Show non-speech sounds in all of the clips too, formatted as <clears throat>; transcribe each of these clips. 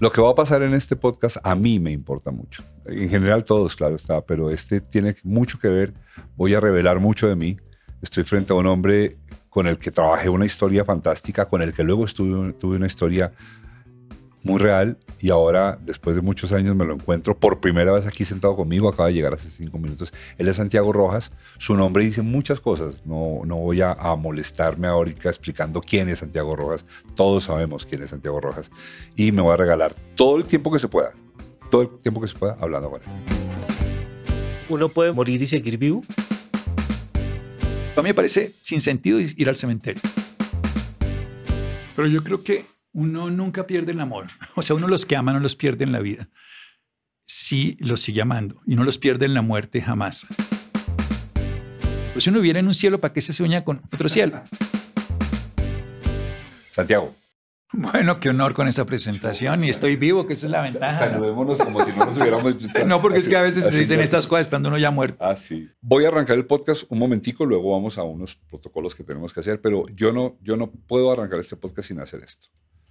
Lo que va a pasar en este podcast a mí me importa mucho. En general todos, claro está, pero este tiene mucho que ver. Voy a revelar mucho de mí. Estoy frente a un hombre con el que trabajé una historia fantástica, con el que luego estuve, tuve una historia muy real y ahora, después de muchos años, me lo encuentro por primera vez aquí sentado conmigo, acaba de llegar hace cinco minutos. Él es Santiago Rojas, su nombre dice muchas cosas, no, no voy a, molestarme ahorita explicando quién es Santiago Rojas, todos sabemos quién es Santiago Rojas y me voy a regalar todo el tiempo que se pueda, todo el tiempo que se pueda hablando con él. ¿Uno puede morir y seguir vivo? A mí me parece sin sentido ir al cementerio. Pero yo creo que uno nunca pierde el amor. <laughs> O sea, uno los que ama no los pierde en la vida. Sí los sigue amando y no los pierde en la muerte jamás. Pues si uno viviera en un cielo, ¿para qué se sueña con otro cielo? <laughs> Santiago. Bueno, qué honor con esta presentación y estoy vivo, que esa es la ventaja. Saludémonos como si no nos hubiéramos... <laughs> visto. no, porque es que a veces te dicen estas cosas estando uno ya muerto. Ah, sí. Voy a arrancar el podcast un momentico, luego vamos a unos protocolos que tenemos que hacer, pero yo no, yo no puedo arrancar este podcast sin hacer esto.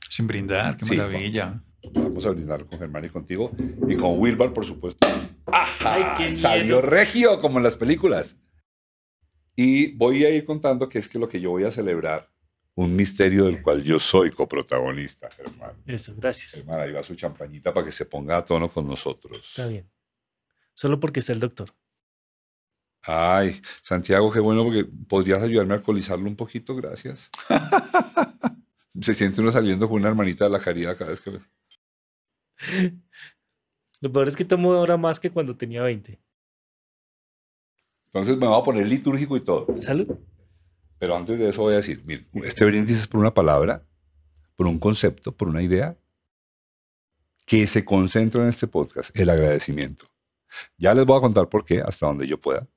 Sin brindar, qué maravilla. Vamos a brindar con Germán y contigo. Y con Wilbar, por supuesto. ¡Ajá! Ay, qué salió regio, como en las películas. Y voy a ir contando que es que lo que yo voy a celebrar, un misterio del cual yo soy coprotagonista, Germán. Eso, gracias. Germán, ahí va su champañita para que se ponga a tono con nosotros. Está bien. Solo porque está el doctor. Ay, Santiago, qué bueno, porque podrías ayudarme a alcoholizarlo un poquito, gracias. <laughs> se siente uno saliendo con una hermanita de la caridad cada vez que ves. <laughs> Lo peor es que tomo ahora más que cuando tenía 20. Entonces me voy a poner litúrgico y todo. Salud. Pero antes de eso voy a decir, mire, este brindis es por una palabra, por un concepto, por una idea que se concentra en este podcast, el agradecimiento. Ya les voy a contar por qué, hasta donde yo pueda.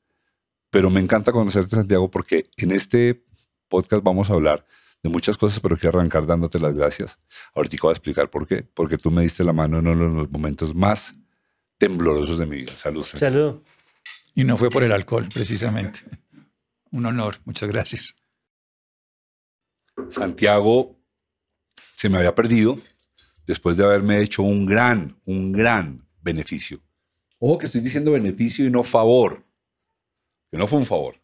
Pero me encanta conocerte, Santiago, porque en este podcast vamos a hablar de muchas cosas, pero quiero arrancar dándote las gracias. Ahorita voy a explicar por qué. Porque tú me diste la mano en uno de los momentos más temblorosos de mi vida. Salud. Saludos. Y no fue por el alcohol, precisamente. <laughs> Un honor. Muchas gracias. Santiago se me había perdido después de haberme hecho un gran, un gran beneficio. Ojo que estoy diciendo beneficio y no favor. Que no fue un favor.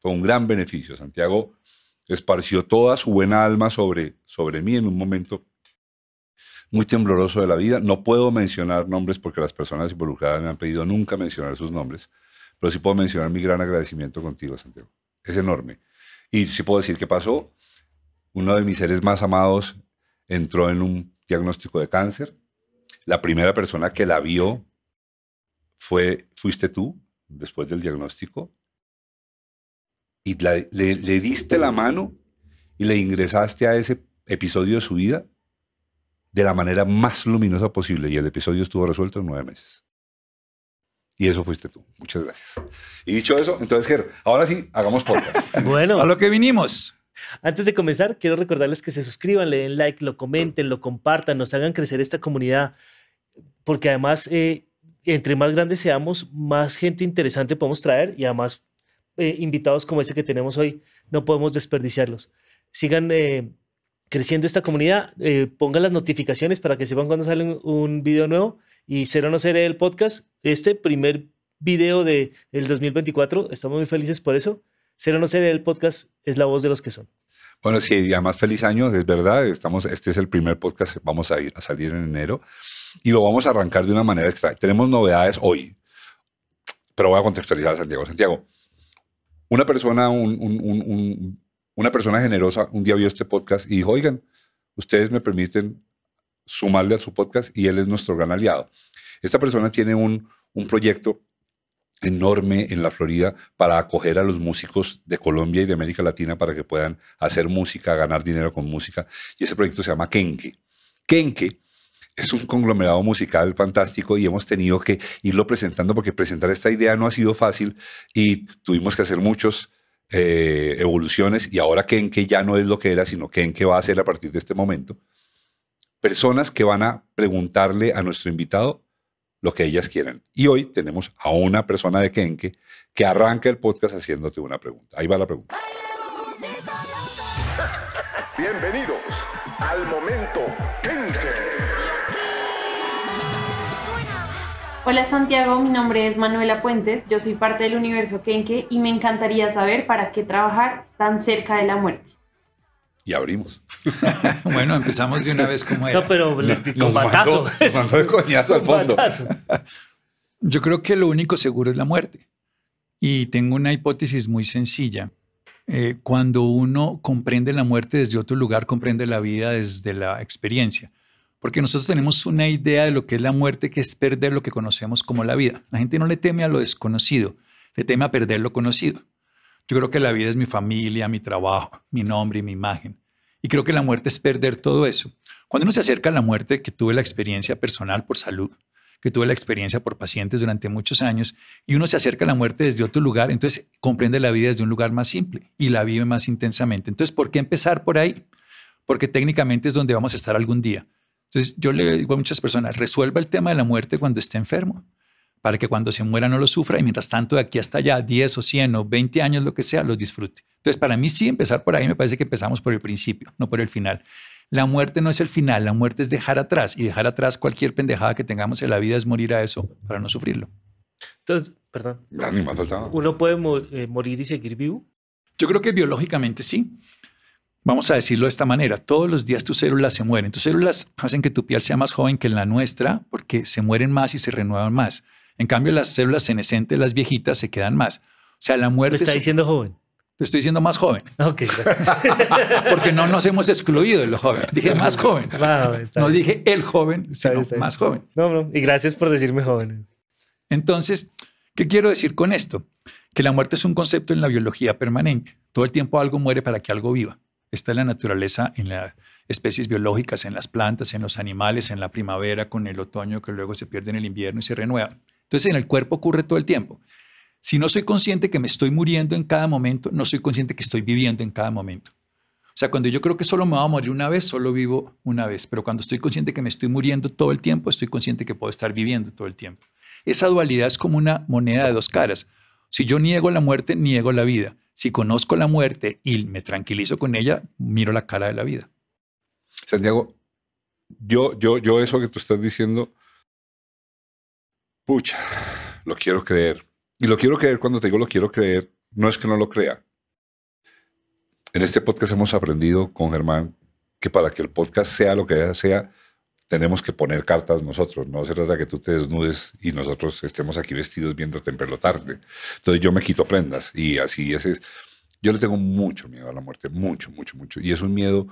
Fue un gran beneficio. Santiago esparció toda su buena alma sobre, sobre mí en un momento muy tembloroso de la vida. No puedo mencionar nombres porque las personas involucradas me han pedido nunca mencionar sus nombres, pero sí puedo mencionar mi gran agradecimiento contigo, Santiago. Es enorme. Y sí puedo decir qué pasó. Uno de mis seres más amados entró en un diagnóstico de cáncer. La primera persona que la vio fue, fuiste tú, después del diagnóstico y le, diste la mano y le ingresaste a ese episodio de su vida de la manera más luminosa posible. Y el episodio estuvo resuelto en nueve meses. Y eso fuiste tú. Muchas gracias. Y dicho eso, entonces, Ger, ahora sí, hagamos podcast. <laughs> bueno. A lo que vinimos. Antes de comenzar, quiero recordarles que se suscriban, le den like, lo comenten, lo compartan, nos hagan crecer esta comunidad, porque además, eh, entre más grandes seamos, más gente interesante podemos traer y además eh, invitados como este que tenemos hoy, no podemos desperdiciarlos. Sigan eh, creciendo esta comunidad, eh, pongan las notificaciones para que sepan cuando sale un, video nuevo y cero no será el podcast, este primer video del el 2024, estamos muy felices por eso, cero no será el podcast es la voz de los que son. Bueno, sí, además feliz año, es verdad, estamos, este es el primer podcast, vamos a, ir, a salir en enero y lo vamos a arrancar de una manera extra Tenemos novedades hoy, pero voy a contextualizar a Santiago. Santiago, una persona, una persona generosa un día vio este podcast y dijo, oigan, ustedes me permiten sumarle a su podcast y él es nuestro gran aliado. Esta persona tiene un, un proyecto enorme en la Florida para acoger a los músicos de Colombia y de América Latina para que puedan hacer música, ganar dinero con música. Y ese proyecto se llama Kenke. Kenke es un conglomerado musical fantástico y hemos tenido que irlo presentando porque presentar esta idea no ha sido fácil y tuvimos que hacer muchos eh, evoluciones y ahora Kenke ya no es lo que era, sino Kenke va a ser a partir de este momento. Personas que van a preguntarle a nuestro invitado lo que ellas quieran. Y hoy tenemos a una persona de Kenke que arranca el podcast haciéndote una pregunta. Ahí va la pregunta. Bienvenidos al momento Hola Santiago, mi nombre es Manuela Puentes, yo soy parte del universo Kenke y me encantaría saber para qué trabajar tan cerca de la muerte. Y abrimos. <laughs> bueno, empezamos de una vez como era. No, pero con al fondo. <laughs> yo creo que lo único seguro es la muerte. Y tengo una hipótesis muy sencilla. Eh, cuando uno comprende la muerte desde otro lugar, comprende la vida desde la experiencia. Porque nosotros tenemos una idea de lo que es la muerte, que es perder lo que conocemos como la vida. La gente no le teme a lo desconocido, le teme a perder lo conocido. Yo creo que la vida es mi familia, mi trabajo, mi nombre y mi imagen. Y creo que la muerte es perder todo eso. Cuando uno se acerca a la muerte, que tuve la experiencia personal por salud, que tuve la experiencia por pacientes durante muchos años, y uno se acerca a la muerte desde otro lugar, entonces comprende la vida desde un lugar más simple y la vive más intensamente. Entonces, ¿por qué empezar por ahí? Porque técnicamente es donde vamos a estar algún día. Entonces yo le digo a muchas personas, resuelva el tema de la muerte cuando esté enfermo, para que cuando se muera no lo sufra y mientras tanto de aquí hasta allá, 10 o 100 o 20 años, lo que sea, lo disfrute. Entonces para mí sí empezar por ahí, me parece que empezamos por el principio, no por el final. La muerte no es el final, la muerte es dejar atrás y dejar atrás cualquier pendejada que tengamos en la vida es morir a eso para no sufrirlo. Entonces, perdón. ¿Uno puede eh, morir y seguir vivo? Yo creo que biológicamente sí. Vamos a decirlo de esta manera, todos los días tus células se mueren. Tus células hacen que tu piel sea más joven que la nuestra porque se mueren más y se renuevan más. En cambio, las células senescentes, las viejitas, se quedan más. O sea, la muerte... ¿Te está diciendo joven? Te estoy diciendo más joven. Ok. <laughs> porque no nos hemos excluido de lo joven. Dije más joven. no dije el joven, sino más joven. Y gracias por decirme joven. Entonces, ¿qué quiero decir con esto? Que la muerte es un concepto en la biología permanente. Todo el tiempo algo muere para que algo viva está la naturaleza, en las especies biológicas, en las plantas, en los animales, en la primavera, con el otoño que luego se pierde en el invierno y se renueva. Entonces en el cuerpo ocurre todo el tiempo. Si no soy consciente que me estoy muriendo en cada momento, no soy consciente que estoy viviendo en cada momento. O sea, cuando yo creo que solo me voy a morir una vez, solo vivo una vez. Pero cuando estoy consciente que me estoy muriendo todo el tiempo, estoy consciente que puedo estar viviendo todo el tiempo. Esa dualidad es como una moneda de dos caras. Si yo niego la muerte, niego la vida. Si conozco la muerte y me tranquilizo con ella, miro la cara de la vida. Santiago, yo, yo, yo eso que tú estás diciendo, pucha, lo quiero creer. Y lo quiero creer cuando te digo lo quiero creer, no es que no lo crea. En este podcast hemos aprendido con Germán que para que el podcast sea lo que sea, tenemos que poner cartas nosotros, no se trata que tú te desnudes y nosotros estemos aquí vestidos viéndote en tarde. Entonces yo me quito prendas y así ese es. Yo le tengo mucho miedo a la muerte, mucho, mucho, mucho. Y es un miedo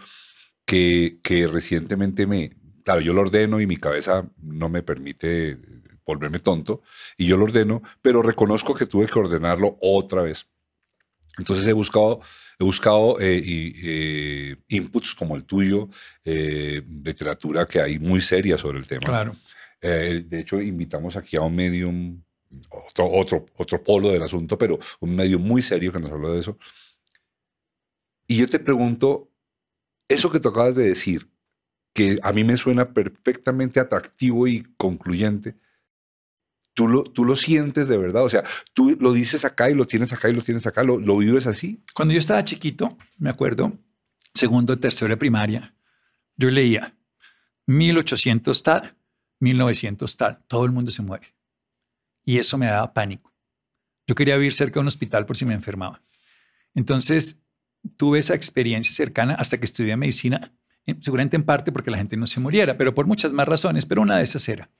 que, que recientemente me... Claro, yo lo ordeno y mi cabeza no me permite volverme tonto y yo lo ordeno, pero reconozco que tuve que ordenarlo otra vez. Entonces he buscado He buscado eh, eh, inputs como el tuyo, eh, literatura que hay muy seria sobre el tema. Claro. de hecho, invitamos aquí a un medio, otro, otro, otro polo del asunto, pero un medio muy serio que nos habla de eso. Y yo te pregunto, eso que tú acabas de decir, que a mí me suena perfectamente atractivo y concluyente, Tú lo, sientes de verdad, o sea, tú lo dices acá y lo tienes acá y lo tienes acá, lo, lo vives así. Cuando yo estaba chiquito, me acuerdo, segundo, tercero de primaria, yo leía 1800 tal, 1900 tal, todo el mundo se muere. Y eso me daba pánico. Yo quería vivir cerca de un hospital por si me enfermaba. Entonces, tuve esa experiencia cercana hasta que estudié medicina, seguramente en parte porque la gente no se muriera, pero por muchas más razones, pero una de esas era.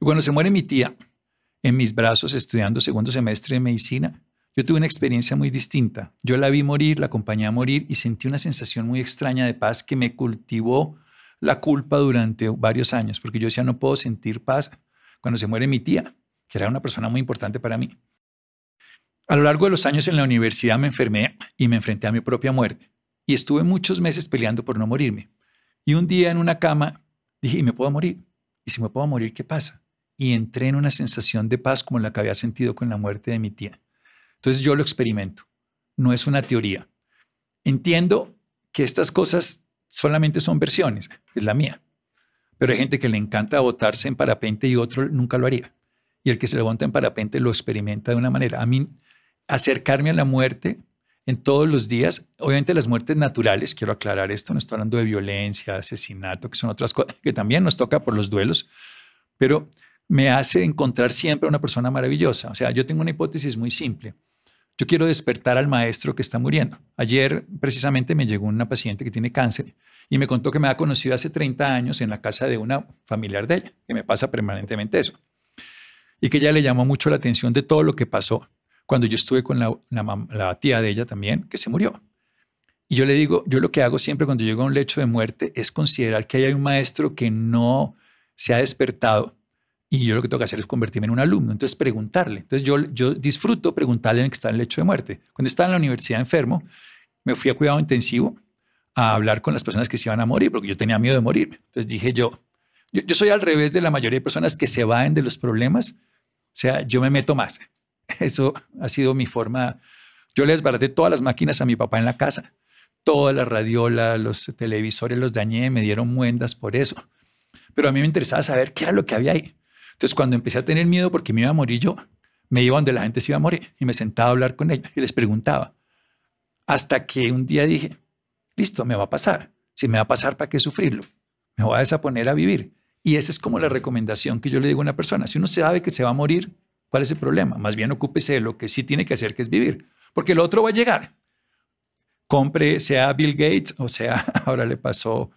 Y cuando se muere mi tía, en mis brazos estudiando segundo semestre de medicina, yo tuve una experiencia muy distinta. Yo la vi morir, la acompañé a morir y sentí una sensación muy extraña de paz que me cultivó la culpa durante varios años, porque yo decía, no puedo sentir paz cuando se muere mi tía, que era una persona muy importante para mí. A lo largo de los años en la universidad me enfermé y me enfrenté a mi propia muerte. Y estuve muchos meses peleando por no morirme. Y un día en una cama dije, ¿y me puedo morir? ¿Y si me puedo morir, qué pasa? y entré en una sensación de paz como la que había sentido con la muerte de mi tía. Entonces yo lo experimento, no es una teoría. Entiendo que estas cosas solamente son versiones, es la mía, pero hay gente que le encanta botarse en parapente y otro nunca lo haría. Y el que se levanta en parapente lo experimenta de una manera. A mí, acercarme a la muerte en todos los días, obviamente las muertes naturales, quiero aclarar esto, no estoy hablando de violencia, asesinato, que son otras cosas que también nos toca por los duelos, pero me hace encontrar siempre a una persona maravillosa. O sea, yo tengo una hipótesis muy simple. Yo quiero despertar al maestro que está muriendo. Ayer precisamente me llegó una paciente que tiene cáncer y me contó que me ha conocido hace 30 años en la casa de una familiar de ella, que me pasa permanentemente eso. Y que ella le llamó mucho la atención de todo lo que pasó cuando yo estuve con la, tía de ella también, que se murió. Y yo le digo, yo lo que hago siempre cuando llego a un lecho de muerte es considerar que hay un maestro que no se ha despertado y yo lo que tengo que hacer es convertirme en un alumno. Entonces, preguntarle. Entonces, yo, yo disfruto preguntarle en el que está en el lecho de muerte. Cuando estaba en la universidad enfermo, me fui a cuidado intensivo a hablar con las personas que se iban a morir, porque yo tenía miedo de morirme. Entonces dije yo, yo, soy al revés de la mayoría de personas que se van de los problemas. O sea, yo me meto más. <laughs> Eso ha sido mi forma. Yo le desbaraté todas las máquinas a mi papá en la casa. Todas las radiolas, los televisores los dañé, me dieron muendas por eso. Pero a mí me interesaba saber qué era lo que había ahí. Entonces, cuando empecé a tener miedo porque me iba a morir yo, me iba donde la gente se iba a morir y me sentaba a hablar con ella y les preguntaba. Hasta que un día dije, listo, me va a pasar. Si me va a pasar, ¿para qué sufrirlo? Me voy a desaponer a vivir. Y esa es como la recomendación que yo le digo a una persona. Si uno sabe que se va a morir, ¿cuál es el problema? Más bien ocúpese de lo que sí tiene que hacer, que es vivir. Porque el otro va a llegar. Compre, sea Bill Gates o sea, <laughs> ahora le pasó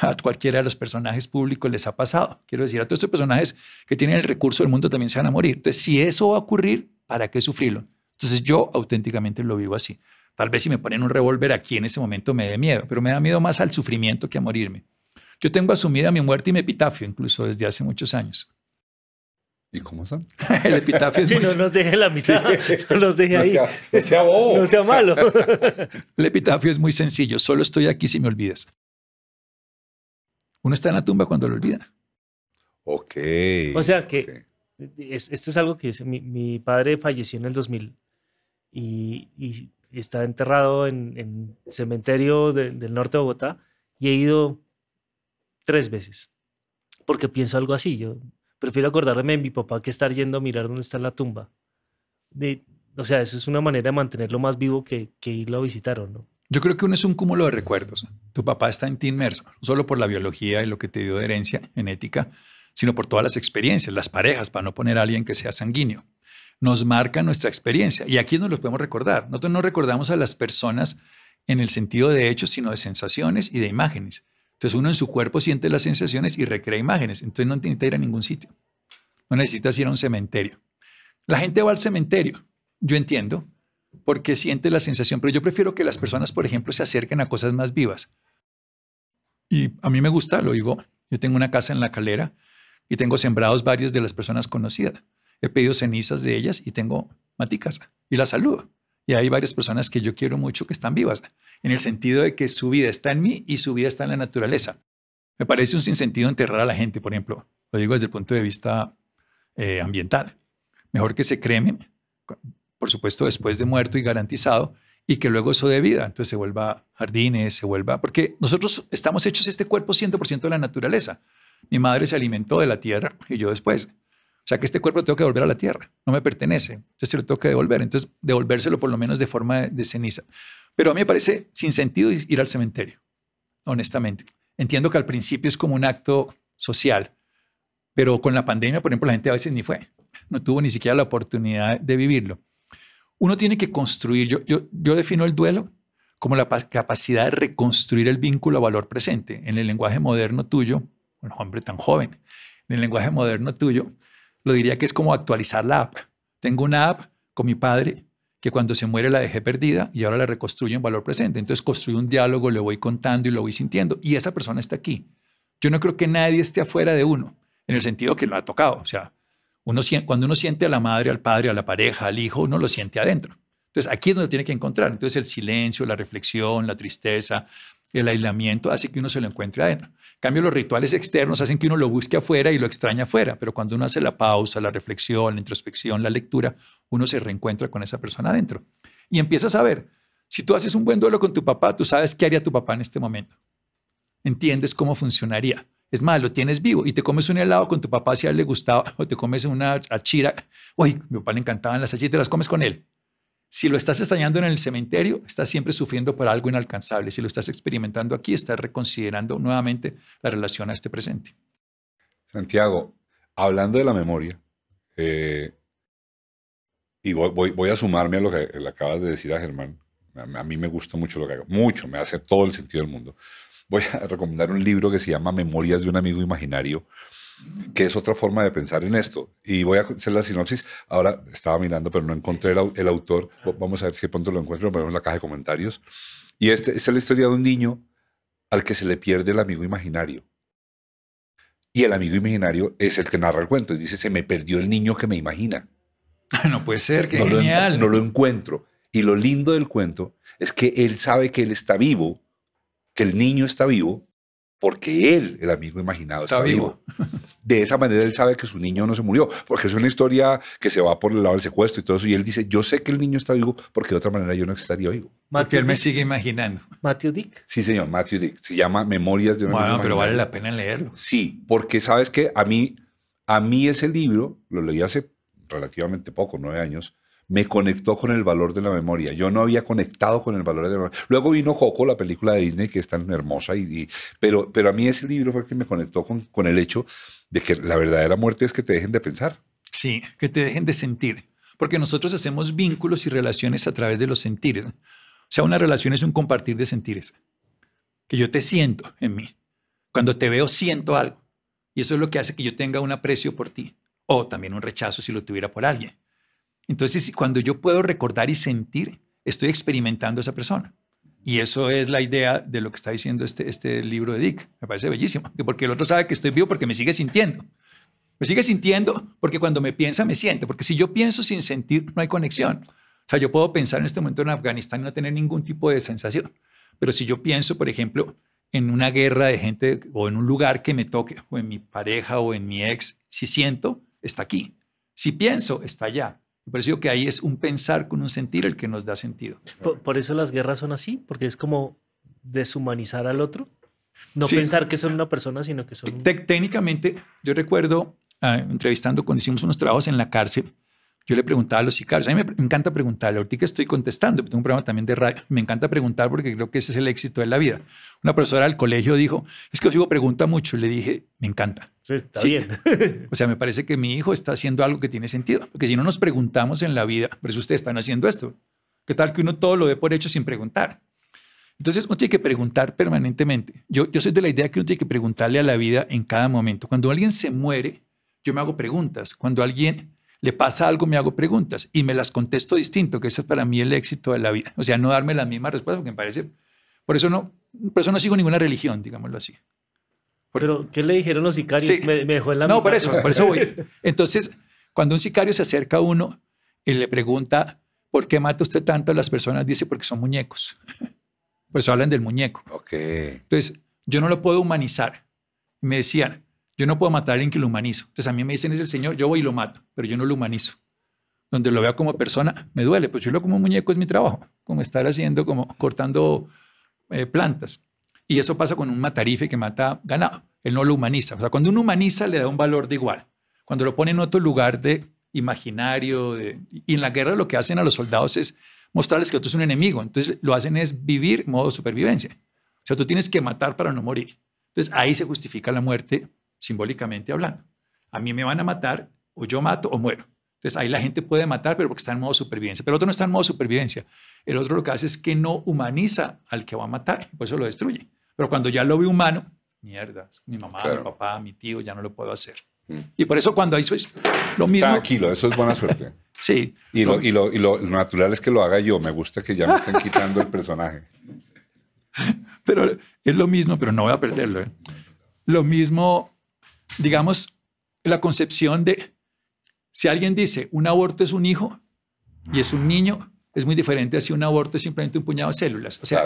a cualquiera de los personajes públicos les ha pasado. Quiero decir, a todos estos personajes que tienen el recurso del mundo también se van a morir. Entonces, si eso va a ocurrir, ¿para qué sufrirlo? Entonces, yo auténticamente lo vivo así. Tal vez si me ponen un revólver aquí en ese momento me dé miedo, pero me da miedo más al sufrimiento que a morirme. Yo tengo asumida mi muerte y mi epitafio, incluso desde hace muchos años. ¿Y cómo son? <laughs> el epitafio es muy... no nos deje la mitad, <laughs> no nos deje ahí. No sea, No sea malo. <laughs> el epitafio es muy sencillo, solo estoy aquí si me olvidas. Uno está en la tumba cuando lo olvida. Ok. O sea que esto es algo que es, mi, padre falleció en el 2000 y, está enterrado en, el cementerio del norte de Bogotá y he ido tres veces porque pienso algo así. Yo prefiero acordarme de mi papá que estar yendo a mirar dónde está la tumba. De, o sea, eso es una manera de mantenerlo más vivo que, que irlo a visitar, ¿o no? Yo creo que uno es un cúmulo de recuerdos. Tu papá está en ti inmerso, no solo por la biología y lo que te dio de herencia genética, sino por todas las experiencias, las parejas, para no poner a alguien que sea sanguíneo. Nos marca nuestra experiencia y aquí no los podemos recordar. Nosotros no recordamos a las personas en el sentido de hechos, sino de sensaciones y de imágenes. Entonces uno en su cuerpo siente las sensaciones y recrea imágenes. Entonces no necesita ir a ningún sitio. No necesitas ir a un cementerio. La gente va al cementerio. Yo entiendo, porque siente la sensación, pero yo prefiero que las personas, por ejemplo, se acerquen a cosas más vivas. Y a mí me gusta, lo digo, yo tengo una casa en la calera y tengo sembrados varios de las personas conocidas. He pedido cenizas de ellas y tengo maticas y las saludo. Y hay varias personas que yo quiero mucho que están vivas, en el sentido de que su vida está en mí y su vida está en la naturaleza. Me parece un sinsentido enterrar a la gente, por ejemplo. Lo digo desde el punto de vista eh, ambiental. Mejor que se cremen por supuesto después de muerto y garantizado, y que luego eso de vida, entonces se vuelva jardines, se vuelva, porque nosotros estamos hechos este cuerpo 100% de la naturaleza. Mi madre se alimentó de la tierra y yo después. O sea que este cuerpo lo tengo que devolver a la tierra, no me pertenece, entonces se lo tengo que devolver, entonces devolvérselo por lo menos de forma de, de ceniza. Pero a mí me parece sin sentido ir al cementerio, honestamente. Entiendo que al principio es como un acto social, pero con la pandemia, por ejemplo, la gente a veces ni fue, no tuvo ni siquiera la oportunidad de vivirlo. Uno tiene que construir, yo, defino el duelo como la capacidad de reconstruir el vínculo a valor presente. En el lenguaje moderno tuyo, un hombre tan joven, en el lenguaje moderno tuyo, lo diría que es como actualizar la app. Tengo una app con mi padre que cuando se muere la dejé perdida y ahora la reconstruyo en valor presente. Entonces construyo un diálogo, le voy contando y lo voy sintiendo. Y esa persona está aquí. Yo no creo que nadie esté afuera de uno, en el sentido que lo ha tocado. O sea, cuando uno siente a la madre, al padre, a la pareja, al hijo, uno lo siente adentro. Entonces, aquí es donde tiene que encontrar. Entonces, el silencio, la reflexión, la tristeza, el aislamiento hace que uno se lo encuentre adentro. cambio, los rituales externos hacen que uno lo busque afuera y lo extraña afuera, pero cuando uno hace la pausa, la reflexión, la introspección, la lectura, uno se reencuentra con esa persona adentro. Y empieza a ver, si tú haces un buen duelo con tu papá, tú sabes qué haría tu papá en este momento. Entiendes cómo funcionaría. Es más, lo tienes vivo y te comes un helado con tu papá si a él le gustaba, <laughs> o te comes una achira. Uy, mi papá le encantaban las achiras, te las comes con él. Si lo estás extrañando en el cementerio, estás siempre sufriendo por algo inalcanzable. Si lo estás experimentando aquí, estás reconsiderando nuevamente la relación a este presente. Santiago, hablando de la memoria, eh, y voy, a sumarme a lo que le acabas de decir a Germán. A, a mí me gusta mucho lo que hago, mucho, me hace todo el sentido del mundo voy a <laughs> recomendar un libro que se llama Memorias de un amigo imaginario, que es otra forma de pensar en esto. Y voy a hacer la sinopsis. Ahora estaba mirando, pero no encontré el, autor. Vamos a ver si de pronto lo encuentro, lo ponemos en la caja de comentarios. Y este, es la historia de un niño al que se le pierde el amigo imaginario. Y el amigo imaginario es el que narra el cuento. dice, se me perdió el niño que me imagina. No puede ser, que genial. no lo encuentro. Y lo lindo del cuento es que él sabe que él está vivo que el niño está vivo porque él, el amigo imaginado, está, vivo. <laughs> De esa manera él sabe que su niño no se murió, porque es una historia que se va por el lado del secuestro y todo eso. Y él dice, yo sé que el niño está vivo porque de otra manera yo no estaría vivo. Matthew él me sigue imaginando. Matthew Dick. Sí, señor, Matthew Dick. Se llama Memorias de un imaginado. Bueno, pero vale la pena leerlo. Sí, porque sabes que a mí, a mí ese libro, lo leí hace relativamente poco, nueve años, me conectó con el valor de la memoria. Yo no había conectado con el valor de la memoria. Luego vino Coco, la película de Disney, que es tan hermosa, y pero, pero a mí ese libro fue el que me conectó con, con el hecho de que la verdadera muerte es que te dejen de pensar. Sí, que te dejen de sentir, porque nosotros hacemos vínculos y relaciones a través de los sentires. O sea, una relación es un compartir de sentires, que yo te siento en mí. Cuando te veo siento algo, y eso es lo que hace que yo tenga un aprecio por ti, o también un rechazo si lo tuviera por alguien. Entonces, cuando yo puedo recordar y sentir, estoy experimentando a esa persona. Y eso es la idea de lo que está diciendo este, este libro de Dick. Me parece bellísimo, porque el otro sabe que estoy vivo porque me sigue sintiendo. Me sigue sintiendo porque cuando me piensa me siente, porque si yo pienso sin sentir no hay conexión. O sea, yo puedo pensar en este momento en Afganistán y no tener ningún tipo de sensación, pero si yo pienso, por ejemplo, en una guerra de gente o en un lugar que me toque, o en mi pareja o en mi ex, si siento, está aquí. Si pienso, está allá. Me pareció que ahí es un pensar con un sentir el que nos da sentido. Por, eso las guerras son así, porque es como deshumanizar al otro. No pensar que son una persona, sino que son... Técnicamente, yo recuerdo ah, entrevistando cuando hicimos unos trabajos en la cárcel, yo le preguntaba a los sicarios, a mí me encanta preguntarle, ahorita estoy contestando, tengo un programa también de radio, <laughs> me encanta preguntar porque creo que ese es el éxito de la vida. Una profesora del colegio dijo, es que os digo, pregunta mucho, le dije, me encanta. Sí, está bien. <laughs> o sea, me parece que mi hijo está haciendo algo que tiene sentido, porque si no nos preguntamos en la vida, por eso ustedes están haciendo esto. ¿Qué tal que uno todo lo dé por hecho sin preguntar? Entonces uno tiene que preguntar permanentemente. Yo, yo soy de la idea que uno tiene que preguntarle a la vida en cada momento. Cuando alguien se muere, yo me hago preguntas. Cuando alguien le pasa algo, me hago preguntas y me las contesto distinto, que ese es para mí el éxito de la vida. O sea, no darme las mismas respuestas, porque me parece... Por eso no, no sigo ninguna religión, digámoslo así. pero, ¿qué le dijeron los sicarios? me, dejó en la No, por eso, por eso voy. Entonces, cuando un sicario se acerca a uno y le pregunta, ¿por qué mata usted tanto a las personas? Dice, porque son muñecos. <laughs> Por eso hablan del muñeco. Okay. Entonces, yo no lo puedo humanizar. Me decían, yo no puedo matar a alguien que lo humanizo. Entonces a mí me dicen es el Señor, yo voy y lo mato, pero yo no lo humanizo. Donde lo veo como persona, me duele. Pues yo lo como muñeco es mi trabajo, como estar haciendo, como cortando eh, plantas. Y eso pasa con un matarife que mata ganado. Él no lo humaniza. O sea, cuando uno humaniza le da un valor de igual. Cuando lo pone en otro lugar de imaginario, y en la guerra lo que hacen a los soldados es mostrarles que otro es un enemigo. Entonces lo hacen es vivir modo supervivencia. O sea, tú tienes que matar para no morir. Entonces ahí se justifica la muerte simbólicamente hablando. A mí me van a matar, o yo mato o muero. Entonces ahí la gente puede matar, pero porque está en modo supervivencia. Pero el otro no está en modo supervivencia. El otro lo que hace es que no humaniza al que va a matar, <laughs> por eso lo destruye. Pero cuando ya lo ve humano, mierda, mi mamá, mi papá, mi tío, ya no lo puedo hacer. Mm. Y por eso cuando hay eso lo mismo. Tranquilo, eso es buena suerte. <laughs> sí. Y lo, natural es que lo haga yo. Me gusta que ya me estén quitando el personaje. <laughs> Pero es lo mismo, pero no voy a perderlo. ¿eh? Lo mismo digamos, la concepción de si alguien dice un aborto es un hijo y es un niño, es muy diferente a si un aborto es simplemente un puñado de células. O sea,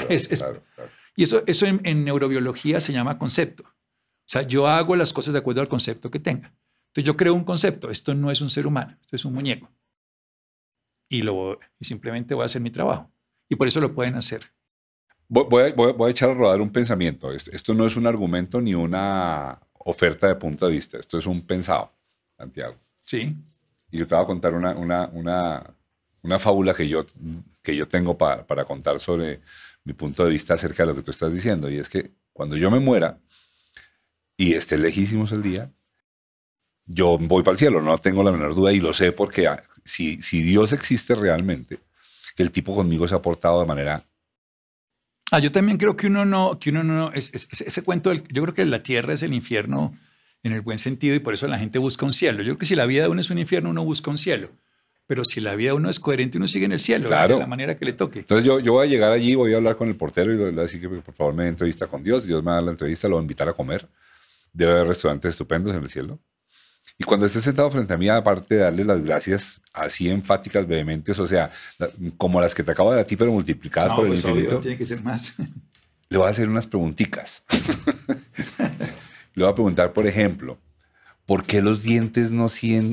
y eso, eso en, neurobiología se llama concepto. O sea, yo hago las cosas de acuerdo al concepto que tenga. Entonces yo creo un concepto. Esto no es un ser humano, esto es un muñeco. Y, lo, y simplemente voy a hacer mi trabajo. Y por eso lo pueden hacer. voy, a echar a rodar un pensamiento. Esto no es un argumento ni una oferta de punto de vista. Esto es un pensado, Santiago. Sí. Y yo te voy a contar una, fábula que yo, que yo tengo para contar sobre mi punto de vista acerca de lo que tú estás diciendo. Y es que cuando yo me muera y esté lejísimos el día, yo voy para el cielo, no tengo la menor duda y lo sé porque ah, si, si Dios existe realmente, que el tipo conmigo se ha portado de manera Ah, yo también creo que uno no, que uno no, ese cuento, yo creo que la tierra es el infierno en el buen sentido y por eso la gente busca un cielo. Yo creo que si la vida de uno es un infierno, uno busca un cielo. Pero si la vida de uno es coherente, uno sigue en el cielo, de la manera que le toque. Entonces yo, yo voy a llegar allí, voy a hablar con el portero y le voy a decir que por favor me dé entrevista con Dios, Dios me da la entrevista, lo voy a invitar a comer. Debe haber restaurantes estupendos en el cielo. Y cuando esté sentado frente a mí, aparte de darle las gracias así enfáticas, vehementes, o sea, como las que te acabo de dar a ti, pero multiplicadas por el pues, infinito. tiene que ser más. Le voy a hacer unas preguntitas. le voy a preguntar, por ejemplo, ¿por qué los dientes no,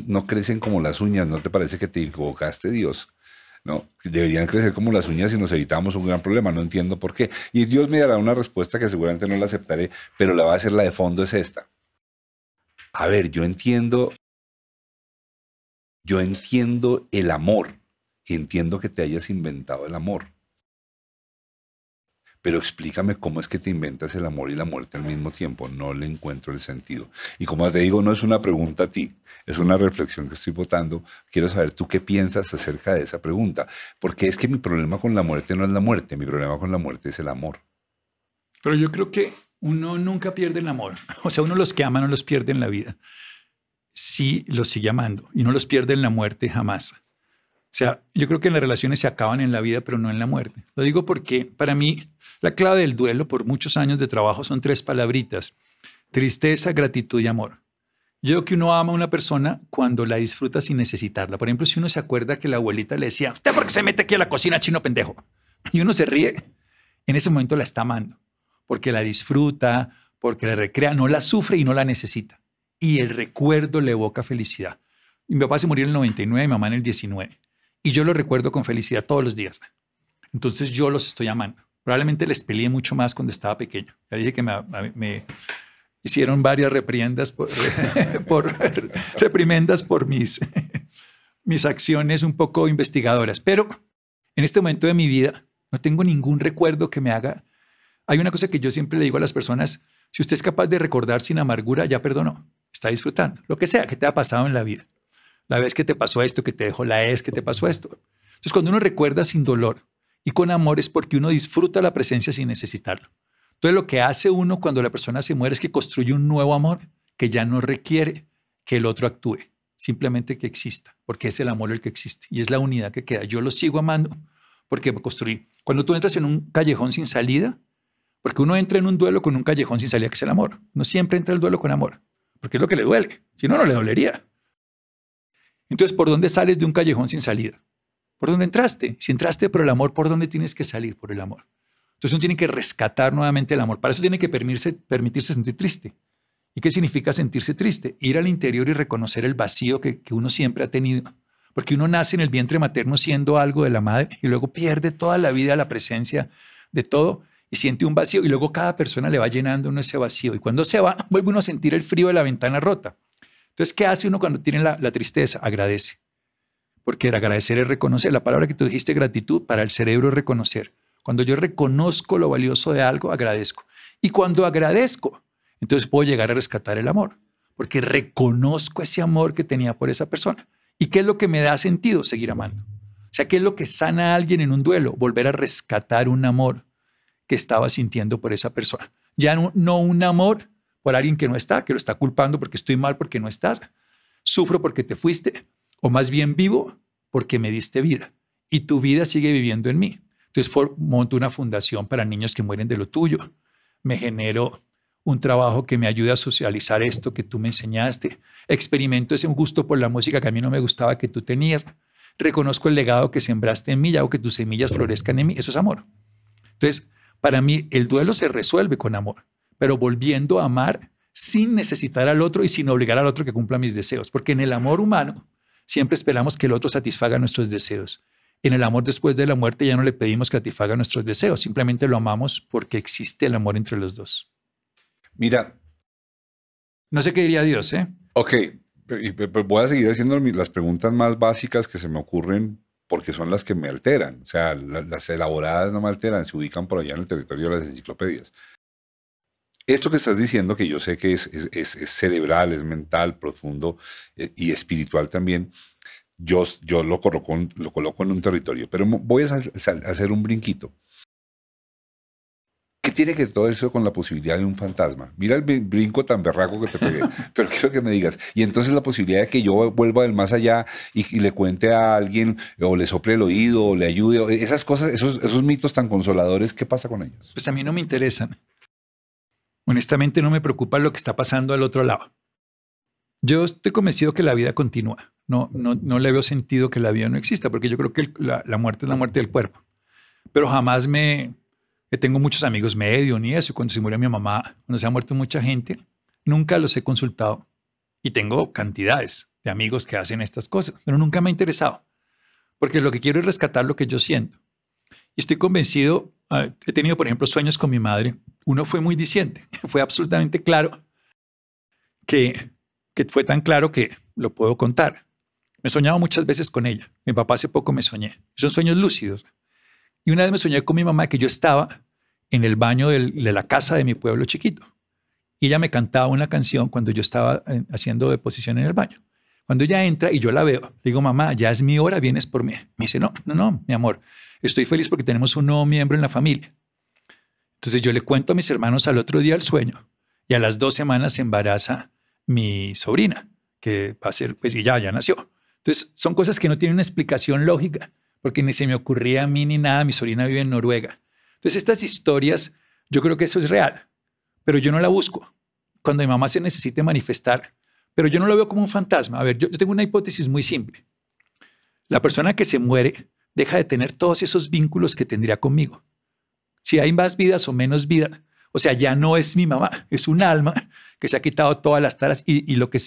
no crecen como las uñas? ¿No te parece que te equivocaste, Dios? No, deberían crecer como las uñas y nos evitamos un gran problema. No entiendo por qué. Y Dios me dará una respuesta que seguramente no la aceptaré, pero la va a hacer la de fondo es esta a ver, yo entiendo, yo entiendo el amor, entiendo que te hayas inventado el amor, pero explícame cómo es que te inventas el amor y la muerte al mismo tiempo. No le encuentro el sentido. Y como te digo, no es una pregunta a ti, es una reflexión que estoy votando. Quiero saber tú qué piensas acerca de esa pregunta. Porque es que mi problema con la muerte no es la muerte, mi problema con la muerte es el amor. Pero yo creo que uno nunca pierde el amor. <laughs> O sea, uno los que ama no los pierde en la vida. Sí los sigue amando y no los pierde en la muerte jamás. O sea, yo creo que las relaciones se acaban en la vida, pero no en la muerte. Lo digo porque para mí la clave del duelo por muchos años de trabajo son tres palabritas. Tristeza, gratitud y amor. Yo creo que uno ama a una persona cuando la disfruta sin necesitarla. Por ejemplo, si uno se acuerda que la abuelita le decía, ¿usted por qué se mete aquí a la cocina chino pendejo? Y uno se ríe, en ese momento la está amando porque la disfruta, porque la recrea, no la sufre y no la necesita. Y el recuerdo le evoca felicidad. Mi papá se murió en el 99, mi mamá en el 19. Y yo lo recuerdo con felicidad todos los días. Entonces yo los estoy amando. Probablemente les peleé mucho más cuando estaba pequeño. Ya dije que me, hicieron varias <laughs> <laughs> reprimendas por <laughs> mis acciones un poco investigadoras. Pero en este momento de mi vida no tengo ningún recuerdo que me haga hay una cosa que yo siempre le digo a las personas, si usted es capaz de recordar sin amargura, ya perdonó, está disfrutando, lo que sea que te ha pasado en la vida. La vez que te pasó esto, que te dejó la es, que te pasó esto. Entonces, cuando uno recuerda sin dolor y con amor es porque uno disfruta la presencia sin necesitarlo. Entonces, lo que hace uno cuando la persona se muere es que construye un nuevo amor que ya no requiere que el otro actúe, simplemente que exista, porque es el amor el que existe y es la unidad que queda. Yo lo sigo amando porque construí. Cuando tú entras en un callejón sin salida, porque uno entra en un duelo con un callejón sin salida que es el amor. Uno siempre entra el duelo con amor, porque es lo que le duele. Si no, no le dolería. Entonces, ¿por dónde sales de un callejón sin salida? ¿Por dónde entraste? Si entraste por el amor, ¿por dónde tienes que salir? Por el amor. Entonces uno tiene que rescatar nuevamente el amor. Para eso tiene que permitirse, permitirse sentir triste. ¿Y qué significa sentirse triste? Ir al interior y reconocer el vacío que, que uno siempre ha tenido. Porque uno nace en el vientre materno siendo algo de la madre y luego pierde toda la vida la presencia de todo y siente un vacío y luego cada persona le va llenando uno ese vacío y cuando se va <laughs> vuelve uno a sentir el frío de la ventana rota. Entonces, ¿qué hace uno cuando tiene la, tristeza? Agradece. Porque agradecer es reconocer. La palabra que tú dijiste, gratitud, para el cerebro es reconocer. Cuando yo reconozco lo valioso de algo, agradezco. Y cuando agradezco, entonces puedo llegar a rescatar el amor, porque reconozco ese amor que tenía por esa persona. ¿Y qué es lo que me da sentido seguir amando? O sea, ¿qué es lo que sana a alguien en un duelo? Volver a rescatar un amor, que estaba sintiendo por esa persona. Ya no, no un amor por alguien que no está, que lo está culpando porque estoy mal, porque no estás, sufro porque te fuiste, o más bien vivo porque me diste vida y tu vida sigue viviendo en mí. Entonces monto una fundación para niños que mueren de lo tuyo, me genero un trabajo que me ayude a socializar esto que tú me enseñaste, experimento ese gusto por la música que a mí no me gustaba que tú tenías, reconozco el legado que sembraste en mí y hago que tus semillas florezcan en mí, eso es amor. Entonces, para mí, el duelo se resuelve con amor, pero volviendo a amar sin necesitar al otro y sin obligar al otro que cumpla mis deseos, porque en el amor humano siempre esperamos que el otro satisfaga nuestros deseos. En el amor después de la muerte ya no le pedimos que satisfaga nuestros deseos, simplemente lo amamos porque existe el amor entre los dos. Mira. No sé qué diría Dios, ¿eh? Ok, pues, voy a seguir haciendo las preguntas más básicas que se me ocurren porque son las que me alteran. O sea, las elaboradas no me alteran, se ubican por allá en el territorio de las enciclopedias. Esto que estás diciendo, que yo sé que es, es, cerebral, es mental, profundo eh, y espiritual también, yo, yo lo, lo coloco en un territorio, pero voy a hacer un brinquito. ¿Qué tiene que ver todo eso con la posibilidad de un fantasma? Mira el brinco tan berraco que te pegué, <laughs> pero quiero que me digas. Y entonces la posibilidad de que yo vuelva del más allá y, le cuente a alguien o le sople el oído o le ayude, esas cosas, esos, mitos tan consoladores, ¿qué pasa con ellos? Pues a mí no me interesan. Honestamente no me preocupa lo que está pasando al otro lado. Yo estoy convencido que la vida continúa. No, no, le veo sentido que la vida no exista, porque yo creo que la muerte es la muerte del cuerpo. Pero jamás me, tengo muchos amigos medio ni eso. Cuando se murió mi mamá, cuando se ha muerto mucha gente, nunca los he consultado. Y tengo cantidades de amigos que hacen estas cosas, pero nunca me ha interesado. Porque lo que quiero es rescatar lo que yo siento. Y estoy convencido, ah, he tenido, por ejemplo, sueños con mi madre. Uno fue muy diciente, <laughs> fue absolutamente claro que, que fue tan claro que lo puedo contar. Me soñaba muchas veces con ella. Mi papá hace poco me soñé. Son sueños lúcidos. Y una vez me soñé con mi mamá que yo estaba en el baño de la casa de mi pueblo chiquito. Y ella me cantaba una canción cuando yo estaba eh, haciendo deposición en el baño. Cuando ella entra y yo la veo, digo, mamá, ya es mi hora, vienes por mí. Me dice, no, no, no, mi amor, estoy feliz porque tenemos un nuevo miembro en la familia. Entonces yo le cuento a mis hermanos al otro día el sueño y a las dos semanas se embaraza mi sobrina, que va a ser, pues ya, ya nació. Entonces son cosas que no tienen una explicación lógica, porque ni se me ocurría a mí ni nada, mi sobrina vive en Noruega. Entonces estas historias, yo creo que eso es real, pero yo no la busco. Cuando mi mamá se necesite manifestar, pero yo no lo veo como un fantasma. A ver, yo, tengo una hipótesis muy simple. La persona que se muere deja de tener todos esos vínculos que tendría conmigo. Si hay más vidas o menos vida, o sea, ya no es mi mamá, es un alma que se ha quitado todas las taras y, lo que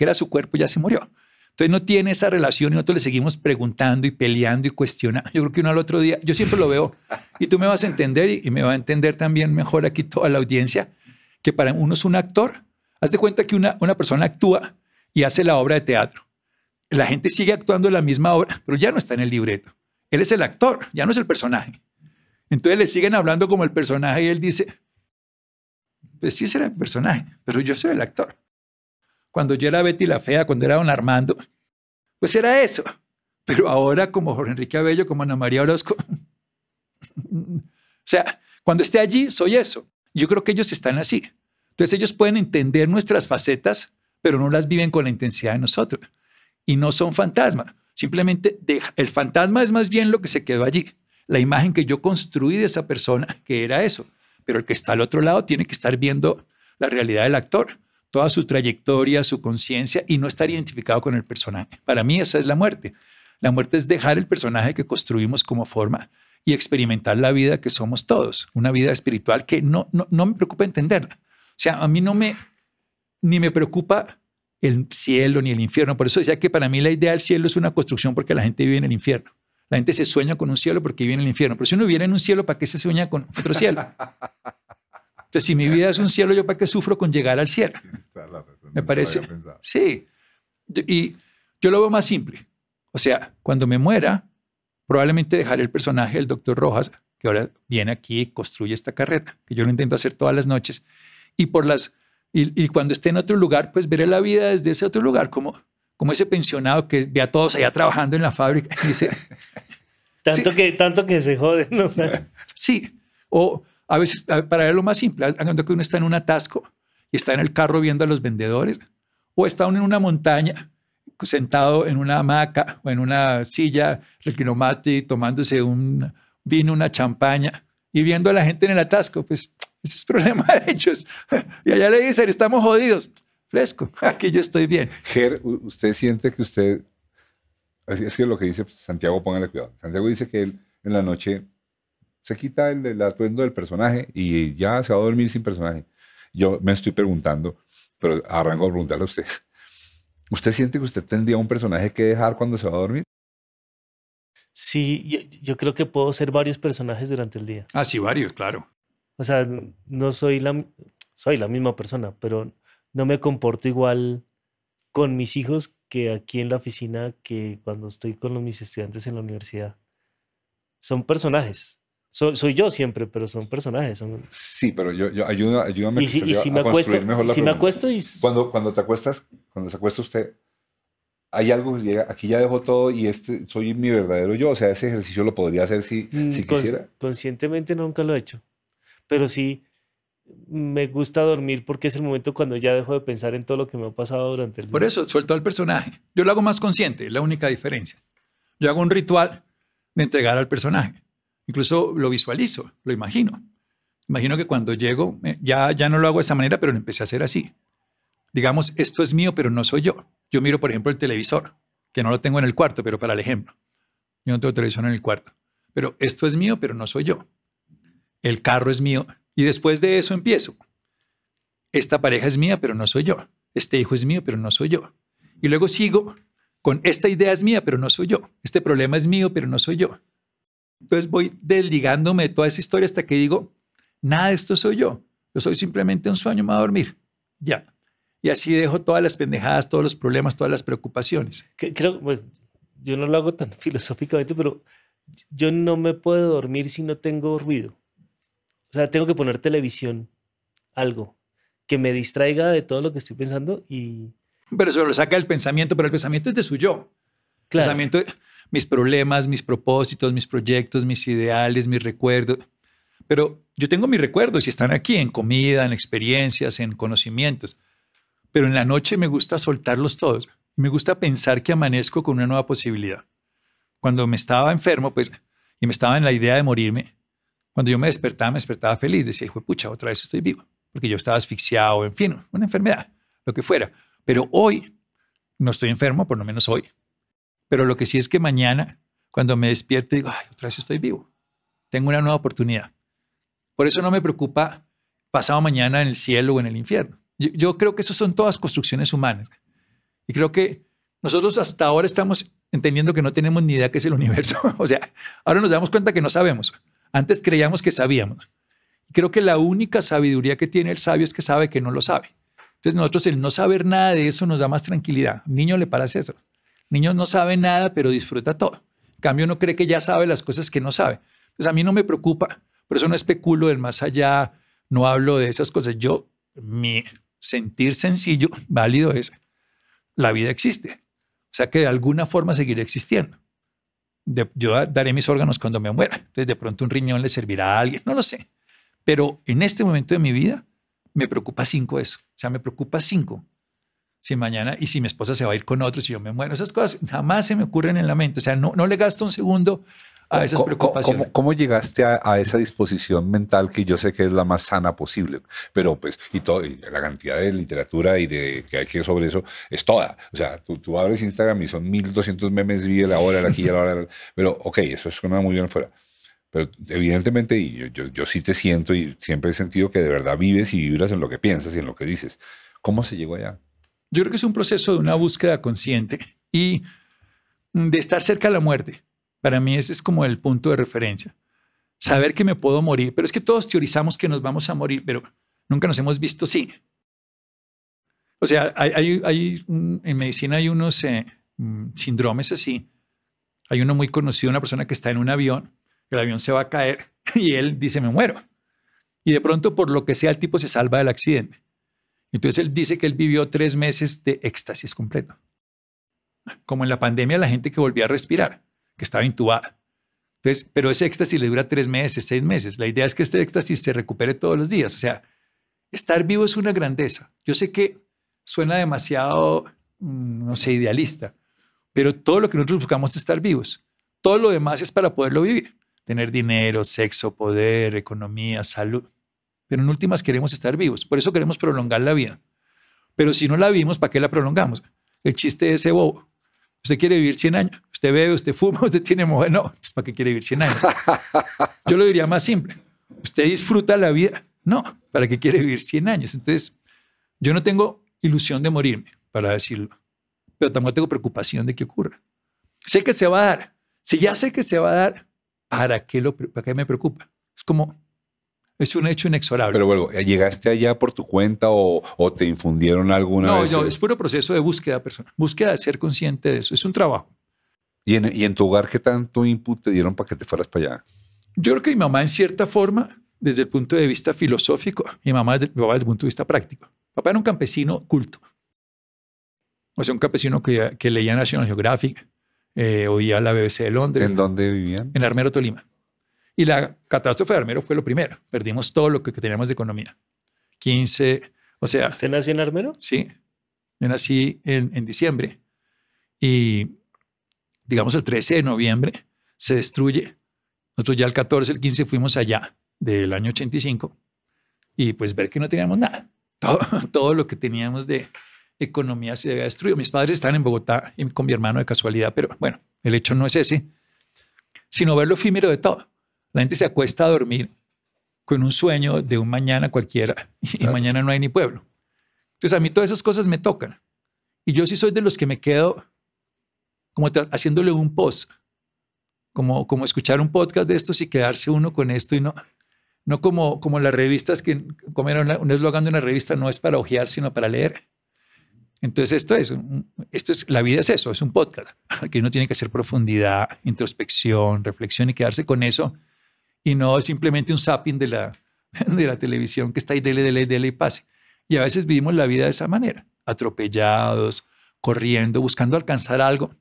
era su cuerpo ya se murió. Entonces no tiene esa relación y nosotros le seguimos preguntando y peleando y cuestionando. <laughs> Yo creo que uno al otro día, yo siempre lo veo y tú me vas a entender y, me va a entender también mejor aquí toda la audiencia, que para uno es un actor. Haz de cuenta que una, una persona actúa y hace la obra de teatro. La gente sigue actuando la misma obra, pero ya no está en el libreto. Él es el actor, ya no es el personaje. Entonces le siguen hablando como el personaje y él dice, pues sí será el personaje, pero yo soy el actor cuando yo era Betty la Fea, cuando era don Armando, pues era eso. Pero ahora como Jorge Enrique Abello, como Ana María Orozco, <laughs> o sea, cuando esté allí, soy eso. Yo creo que ellos están así. Entonces ellos pueden entender nuestras facetas, pero no las viven con la intensidad de nosotros. Y no son fantasma. Simplemente el fantasma es más bien lo que se quedó allí. La imagen que yo construí de esa persona, que era eso. Pero el que está al otro lado tiene que estar viendo la realidad del actor toda su trayectoria, su conciencia y no estar identificado con el personaje. Para mí esa es la muerte. La muerte es dejar el personaje que construimos como forma y experimentar la vida que somos todos, una vida espiritual que no, no, me preocupa entenderla. O sea, a mí no me, ni me preocupa el cielo ni el infierno. Por eso decía que para mí la idea del cielo es una construcción porque la gente vive en el infierno. La gente se sueña con un cielo porque vive en el infierno. Pero si uno vive en un cielo, ¿para qué se sueña con otro cielo? <laughs> Entonces, si mi vida es un cielo, ¿yo para qué sufro con llegar al cielo? Me parece. Sí. Y yo lo veo más simple. O sea, cuando me muera, probablemente dejaré el personaje del doctor Rojas, que ahora viene aquí y construye esta carreta, que yo lo intento hacer todas las noches. Y, por las, y, y cuando esté en otro lugar, pues veré la vida desde ese otro lugar, como, como ese pensionado que ve a todos allá trabajando en la fábrica y dice... <laughs> tanto, que, tanto que se joden. ¿no? sí, o a veces, para ver lo más simple, hablando que uno está en un atasco y está en el carro viendo a los vendedores, o está uno en una montaña sentado en una hamaca o en una silla reclinomate tomándose un vino, una champaña y viendo a la gente en el atasco, pues ese es problema de ellos. <laughs> Y allá le dicen, estamos jodidos. Fresco, <laughs> aquí yo estoy bien. Ger, usted siente que usted... Es que lo que dice Santiago, póngale cuidado. Santiago dice que él en la noche se quita el, atuendo del personaje y ya se va a dormir sin personaje. Yo me estoy preguntando, pero arranco a preguntarle a usted. <laughs> ¿Usted siente que usted tendría un personaje que dejar cuando se va a dormir? Sí, yo, creo que puedo ser varios personajes durante el día. Ah, sí, varios, claro. O sea, no soy la, soy la misma persona, pero no me comporto igual con mis hijos que aquí en la oficina, que cuando estoy con mis estudiantes en la universidad. Son personajes soy yo siempre, pero son personajes. Sí, pero yo, yo ayúdame a acuesto, mejor la si me acuesto y... Cuando, cuando te acuestas, cuando se acuesta usted, hay algo que llega, aquí ya dejo todo y este soy mi verdadero yo. O sea, ese ejercicio lo podría hacer si, mm, si quisiera. Conscientemente nunca lo he hecho. Pero sí me gusta dormir porque es el momento cuando ya dejo de pensar en todo lo que me ha pasado durante el día. Por eso suelto al personaje. Yo lo hago más consciente, es la única diferencia. Yo hago un ritual de entregar al personaje. Incluso lo visualizo, lo imagino. Imagino que cuando llego, eh, ya, ya no lo hago de esa manera, pero lo empecé a hacer así. Digamos, esto es mío, pero no soy yo. Yo miro, por ejemplo, el televisor, que no lo tengo en el cuarto, pero para el ejemplo. Yo no tengo televisión en el cuarto. Pero esto es mío, pero no soy yo. El carro es mío. Y después de eso empiezo. Esta pareja es mía, pero no soy yo. Este hijo es mío, pero no soy yo. Y luego sigo con esta idea es mía, pero no soy yo. Este problema es mío, pero no soy yo. Entonces voy desligándome de toda esa historia hasta que digo, nada de esto soy yo. Yo soy simplemente un sueño, me a dormir. Ya. Y así dejo todas las pendejadas, todos los problemas, todas las preocupaciones. Creo, pues, yo no lo hago tan <laughs> filosóficamente, pero yo no me puedo dormir si no tengo ruido. O sea, tengo que poner televisión, algo, que me distraiga de todo lo que estoy pensando y... Pero eso lo saca el pensamiento, pero el pensamiento es de su yo. Claro. Pensamiento, mis problemas, mis propósitos, mis proyectos, mis ideales, mis recuerdos. Pero yo tengo mis recuerdos y están aquí en comida, en experiencias, en conocimientos. Pero en la noche me gusta soltarlos todos. Me gusta pensar que amanezco con una nueva posibilidad. Cuando me estaba enfermo, pues, y me estaba en la idea de morirme, cuando yo me despertaba, me despertaba feliz. Decía, hijo pucha, otra vez estoy vivo. Porque yo estaba asfixiado, en fin, una enfermedad, lo que fuera. Pero hoy no estoy enfermo, por lo menos hoy. Pero lo que sí es que mañana, cuando me despierte, digo, ay, otra vez estoy vivo. Tengo una nueva oportunidad. Por eso no me preocupa pasado mañana en el cielo o en el infierno. Yo, creo que eso son todas construcciones humanas. Y creo que nosotros hasta ahora estamos entendiendo que no tenemos ni idea qué es el universo. <laughs> o sea, ahora nos damos cuenta que no sabemos. Antes creíamos que sabíamos. Creo que la única sabiduría que tiene el sabio es que sabe que no lo sabe. Entonces nosotros el no saber nada de eso nos da más tranquilidad. niño le parece eso niño no sabe nada, pero disfruta todo. En cambio, no cree que ya sabe las cosas que no sabe. Pues a mí no me preocupa, por eso no especulo del más allá, no hablo de esas cosas. Yo, mi sentir sencillo, <laughs> válido es, la vida existe. O sea que de alguna forma seguirá existiendo. yo daré mis órganos cuando me muera. Entonces de pronto un riñón le servirá a alguien, no lo sé. Pero en este momento de mi vida me preocupa cinco eso. O sea, me preocupa cinco si mañana y si mi esposa se va a ir con otro, si yo me muero, esas cosas jamás se me ocurren en la mente. O sea, no, no le gasto un segundo a esas preocupaciones. ¿cómo, llegaste a, esa disposición mental que yo sé que es la más sana posible? Pero pues, y, todo, la cantidad de literatura y de que hay que sobre eso es toda. O sea, tú, abres Instagram y son 1200 memes, vi la hora, la aquí, la hora. <laughs> Pero, ok, eso es una muy bien fuera Pero evidentemente, yo, yo sí te siento y siempre he sentido que de verdad vives y vibras en lo que piensas y en lo que dices. ¿Cómo se llegó allá? Yo creo que es un proceso de una búsqueda consciente y de estar cerca de la muerte. Para mí ese es como el punto de referencia. Saber que me puedo morir, pero es que todos teorizamos que nos vamos a morir, pero nunca nos hemos visto así. O sea, hay, en medicina hay unos eh, síndromes así. Hay uno muy conocido, una persona que está en un avión, el avión se va a caer <laughs> y él dice, me muero. Y de pronto, por lo que sea, el tipo se salva del accidente. Entonces él dice que él vivió tres meses de éxtasis completo. Como en la pandemia, la gente que volvía a respirar, que estaba intubada. Entonces, pero ese éxtasis le dura tres meses, seis meses. La idea es que este éxtasis se recupere todos los días. O sea, estar vivo es una grandeza. Yo sé que suena demasiado, mm, no sé, idealista, pero todo lo que nosotros buscamos es estar vivos. Todo lo demás es para poderlo vivir. Tener dinero, sexo, poder, economía, salud pero en últimas queremos estar vivos, por eso queremos prolongar la vida. Pero si no la vivimos, ¿para qué la prolongamos? El chiste de ese bobo. Usted quiere vivir 100 años, usted bebe, usted fuma, <laughs> usted tiene mujer, no, ¿para qué quiere vivir 100 años? Yo lo diría más simple, usted disfruta la vida, no, ¿para qué quiere vivir 100 años? Entonces, yo no tengo ilusión de morirme, para decirlo, pero tampoco tengo preocupación de que ocurra. Sé que se va a dar, si ya sé que se va a dar, ¿para qué, lo, para qué me preocupa? Es como es un hecho inexorable. Pero vuelvo, ¿llegaste allá por tu cuenta o, te infundieron alguna no, vez? No, eh? es puro proceso de búsqueda personal, búsqueda de ser consciente de eso. Es un trabajo. ¿Y en, tu hogar qué tanto input te dieron para que te fueras para allá? Yo creo que mi mamá, en cierta forma, desde el punto de vista filosófico, mi mamá desde, el punto de vista práctico. Papá era un campesino culto. O sea, un campesino que, leía National Geographic, eh, oía la BBC de Londres. ¿En dónde vivían? En Armero, Tolima. Y la catástrofe de Armero fue lo primero. Perdimos todo lo que teníamos de economía. 15, o sea... ¿Usted nació en Armero? Sí. Yo nací en, en diciembre y, digamos, el 13 de noviembre se destruye. Nosotros ya el 14, el 15 fuimos allá del año 85 y pues ver que no teníamos nada. Todo, <laughs> todo lo que teníamos de economía se había destruido. Mis padres están en Bogotá con mi hermano de casualidad, pero bueno, el hecho no es ese, sino ver lo efímero de todo. La gente se acuesta a dormir con un sueño de un mañana cualquiera y mañana no hay ni pueblo. Entonces a mí todas esas cosas me tocan. Y yo sí soy de los que me quedo como haciéndole un post, como, como escuchar un podcast de estos y quedarse uno con esto y no, no como, como las revistas que comer un eslogan de una revista, no es para ojear, sino para leer. Entonces esto es, esto es, la vida es eso, es un podcast, que uno tiene que hacer profundidad, introspección, reflexión y quedarse con eso y no simplemente un zapping de la, <laughs> de la televisión que está ahí, dele, dele, dele y pase. Y a veces vivimos la vida de esa manera, atropellados, corriendo, buscando alcanzar algo.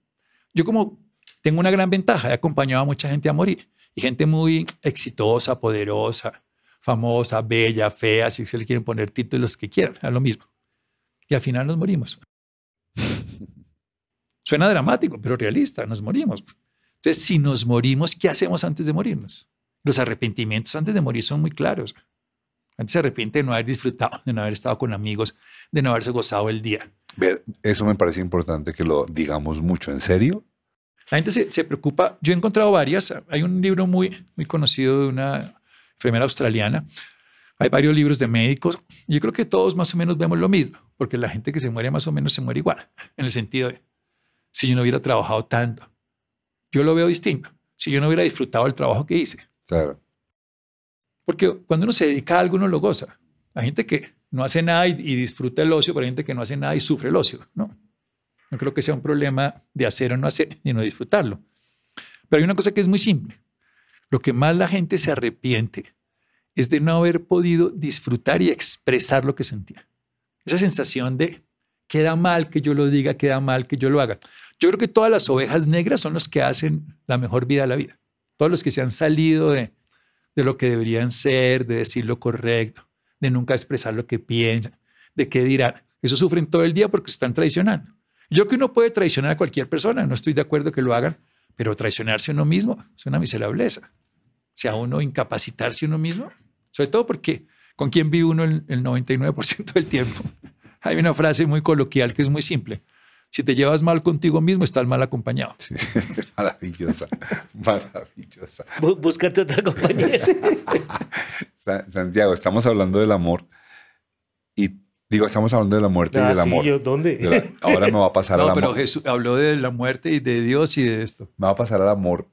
Yo como tengo una gran ventaja, he acompañado a mucha gente a morir y gente muy exitosa, poderosa, famosa, bella, fea, si se le quieren poner títulos que quieran, es lo mismo. Y al final nos morimos. <laughs> Suena dramático, pero realista, nos morimos. Entonces, si nos morimos, ¿qué hacemos antes de morirnos? Los arrepentimientos antes de morir son muy claros. Antes se arrepiente de no haber disfrutado, de no haber estado con amigos, de no haberse gozado el día. eso me parece importante que lo digamos mucho. ¿En serio? La gente se, preocupa. Yo he encontrado varias. Hay un libro muy, muy conocido de una enfermera australiana. Hay varios libros de médicos. Yo creo que todos más o menos vemos lo mismo, porque la gente que se muere más o menos se muere igual, en el sentido de, si yo no hubiera trabajado tanto, yo lo veo distinto. Si yo no hubiera disfrutado el trabajo que hice, Claro. Porque cuando uno se dedica a algo, uno lo goza. Hay gente que no hace nada y, disfruta el ocio, pero hay gente que no hace nada y sufre el ocio. No. No creo que sea un problema de hacer o no hacer ni no disfrutarlo. Pero hay una cosa que es muy simple. Lo que más la gente se arrepiente es de no haber podido disfrutar y expresar lo que sentía. Esa sensación de queda mal que yo lo diga, queda mal que yo lo haga. Yo creo que todas las ovejas negras son las que hacen la mejor vida de la vida todos los que se han salido de, lo que deberían ser, de decir lo correcto, de nunca expresar lo que piensan, de qué dirán. Eso sufren todo el día porque se están traicionando. Yo que uno puede traicionar a cualquier persona, no estoy de acuerdo que lo hagan, pero traicionarse a uno mismo es una miserableza. O sea, uno incapacitarse a uno mismo, sobre todo porque con quién vive uno el 99% del tiempo. <laughs> Hay una frase muy coloquial que es muy simple. Si te llevas mal contigo mismo, estás mal acompañado. <laughs> maravillosa, maravillosa. buscarte otra compañía. <laughs> Santiago, estamos hablando del amor y digo, estamos hablando de la muerte y ah, del amor. ¿Dónde? ahora me va a pasar al <laughs> amor. Pero Jesús habló de la muerte y de Dios y de esto. Me va a pasar al amor,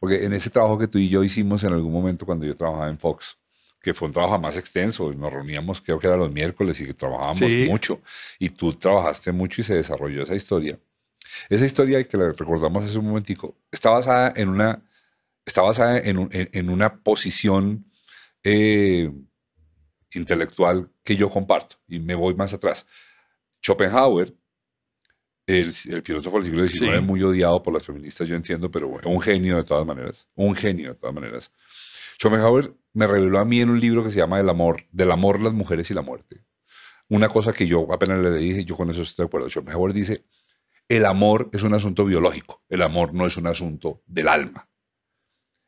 porque en ese trabajo que tú y yo hicimos en algún momento cuando yo trabajaba en Fox, que fue un trabajo más extenso. Nos reuníamos, creo que era los miércoles, y trabajábamos mucho. Y tú trabajaste mucho y se desarrolló esa historia. Esa historia que la recordamos hace un momentico está basada en una, está basada en, en, una posición eh, intelectual que yo comparto. Y me voy más atrás. Schopenhauer, el, filósofo del siglo XIX, muy odiado por las feministas, yo entiendo, pero un genio de todas maneras. Un genio de todas maneras Schopenhauer me reveló a mí en un libro que se llama El amor, del amor, las mujeres y la muerte. Una cosa que yo apenas le dije, yo con eso estoy de acuerdo. Schopenhauer dice, el amor es un asunto biológico, el amor no es un asunto del alma.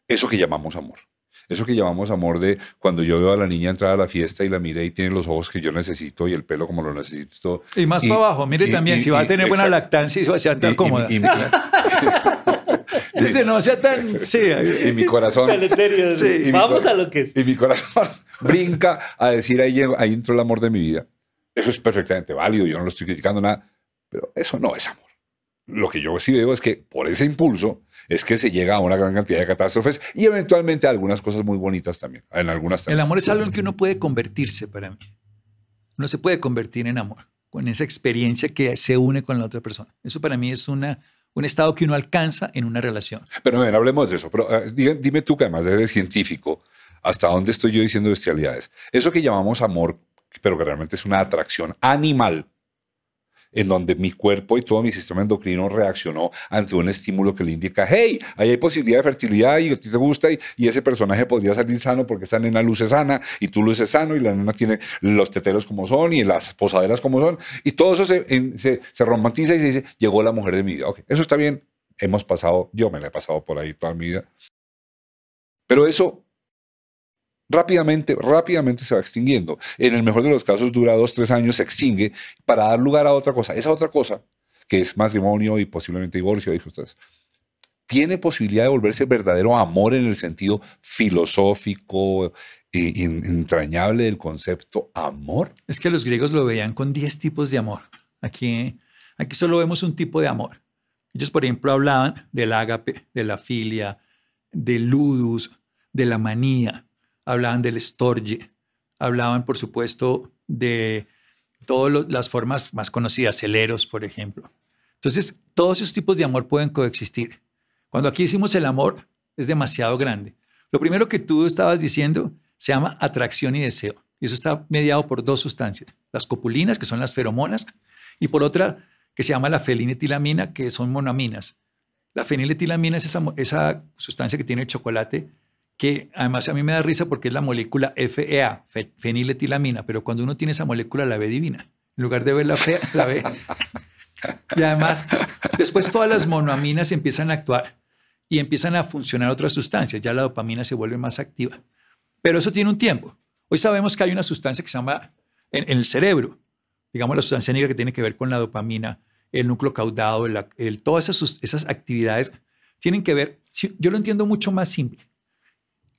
Eso que llamamos amor. Eso que llamamos amor de cuando yo veo a la niña entrar a la fiesta y la miré y tiene los ojos que yo necesito y el pelo como lo necesito. Y más para abajo, mire también, si va a tener buena lactancia y si va a tan cómoda. <laughs> Sí, no, sea tan. Sí. <laughs> Y mi corazón. Sí, Vamos a lo que es. Y mi corazón <laughs> brinca a decir ahí, ahí entró el amor de mi vida. Eso es perfectamente válido, yo no lo estoy criticando nada, pero eso no es amor. Lo que yo sí veo es que por ese impulso es que se llega a una gran cantidad de catástrofes y eventualmente a algunas cosas muy bonitas también. En algunas también. El amor es algo en que uno puede convertirse para mí. Uno se puede convertir en amor, con esa experiencia que se une con la otra persona. Eso para mí es una un estado que uno alcanza en una relación. Pero ver, hablemos de eso. Pero, eh, dime, tú que además eres científico, ¿hasta dónde estoy yo diciendo bestialidades? Eso que llamamos amor, pero que realmente es una atracción animal, en donde mi cuerpo y todo mi sistema endocrino reaccionó ante un estímulo que le indica, hey, ahí hay posibilidad de fertilidad y a ti te gusta y, ese personaje podría salir sano porque esa nena luce sana y tú luces sano y la nena tiene los teteros como son y las posaderas como son y todo eso se, romantiza y se dice, llegó la mujer de mi vida. eso está bien, hemos pasado, yo me la he pasado por ahí toda mi vida. Pero eso rápidamente, rápidamente se va extinguiendo. En el mejor de los casos dura dos, tres años, se extingue para dar lugar a otra cosa. Esa otra cosa, que es matrimonio y posiblemente divorcio, tiene posibilidad de volverse verdadero amor en el sentido filosófico e entrañable del concepto amor. Es que los griegos lo veían con diez tipos de amor. Aquí, aquí solo vemos un tipo de amor. Ellos, por ejemplo, hablaban del ágape, de la filia, del ludus, de la manía hablaban del storge, hablaban, por supuesto, de todas las formas más conocidas, celeros, por ejemplo. Entonces, todos esos tipos de amor pueden coexistir. Cuando aquí hicimos el amor, es demasiado grande. Lo primero que tú estabas diciendo se llama atracción y deseo. Y eso está mediado por dos sustancias, las copulinas, que son las feromonas, y por otra que se llama la felinetilamina, que son monaminas. La feniletilamina es esa, esa sustancia que tiene el chocolate que además a mí me da risa porque es la molécula e FEA, feniletilamina, pero cuando uno tiene esa molécula la ve divina. En lugar de la fea, la ve. Y además, después todas las monoaminas empiezan a actuar y empiezan a funcionar otras sustancias. Ya la dopamina se vuelve más activa. Pero eso tiene un tiempo. Hoy sabemos que hay una sustancia que se llama en, el cerebro, digamos la sustancia negra que tiene que ver con la dopamina, el núcleo caudado, todas esas, esas actividades tienen que ver, yo lo entiendo mucho más simple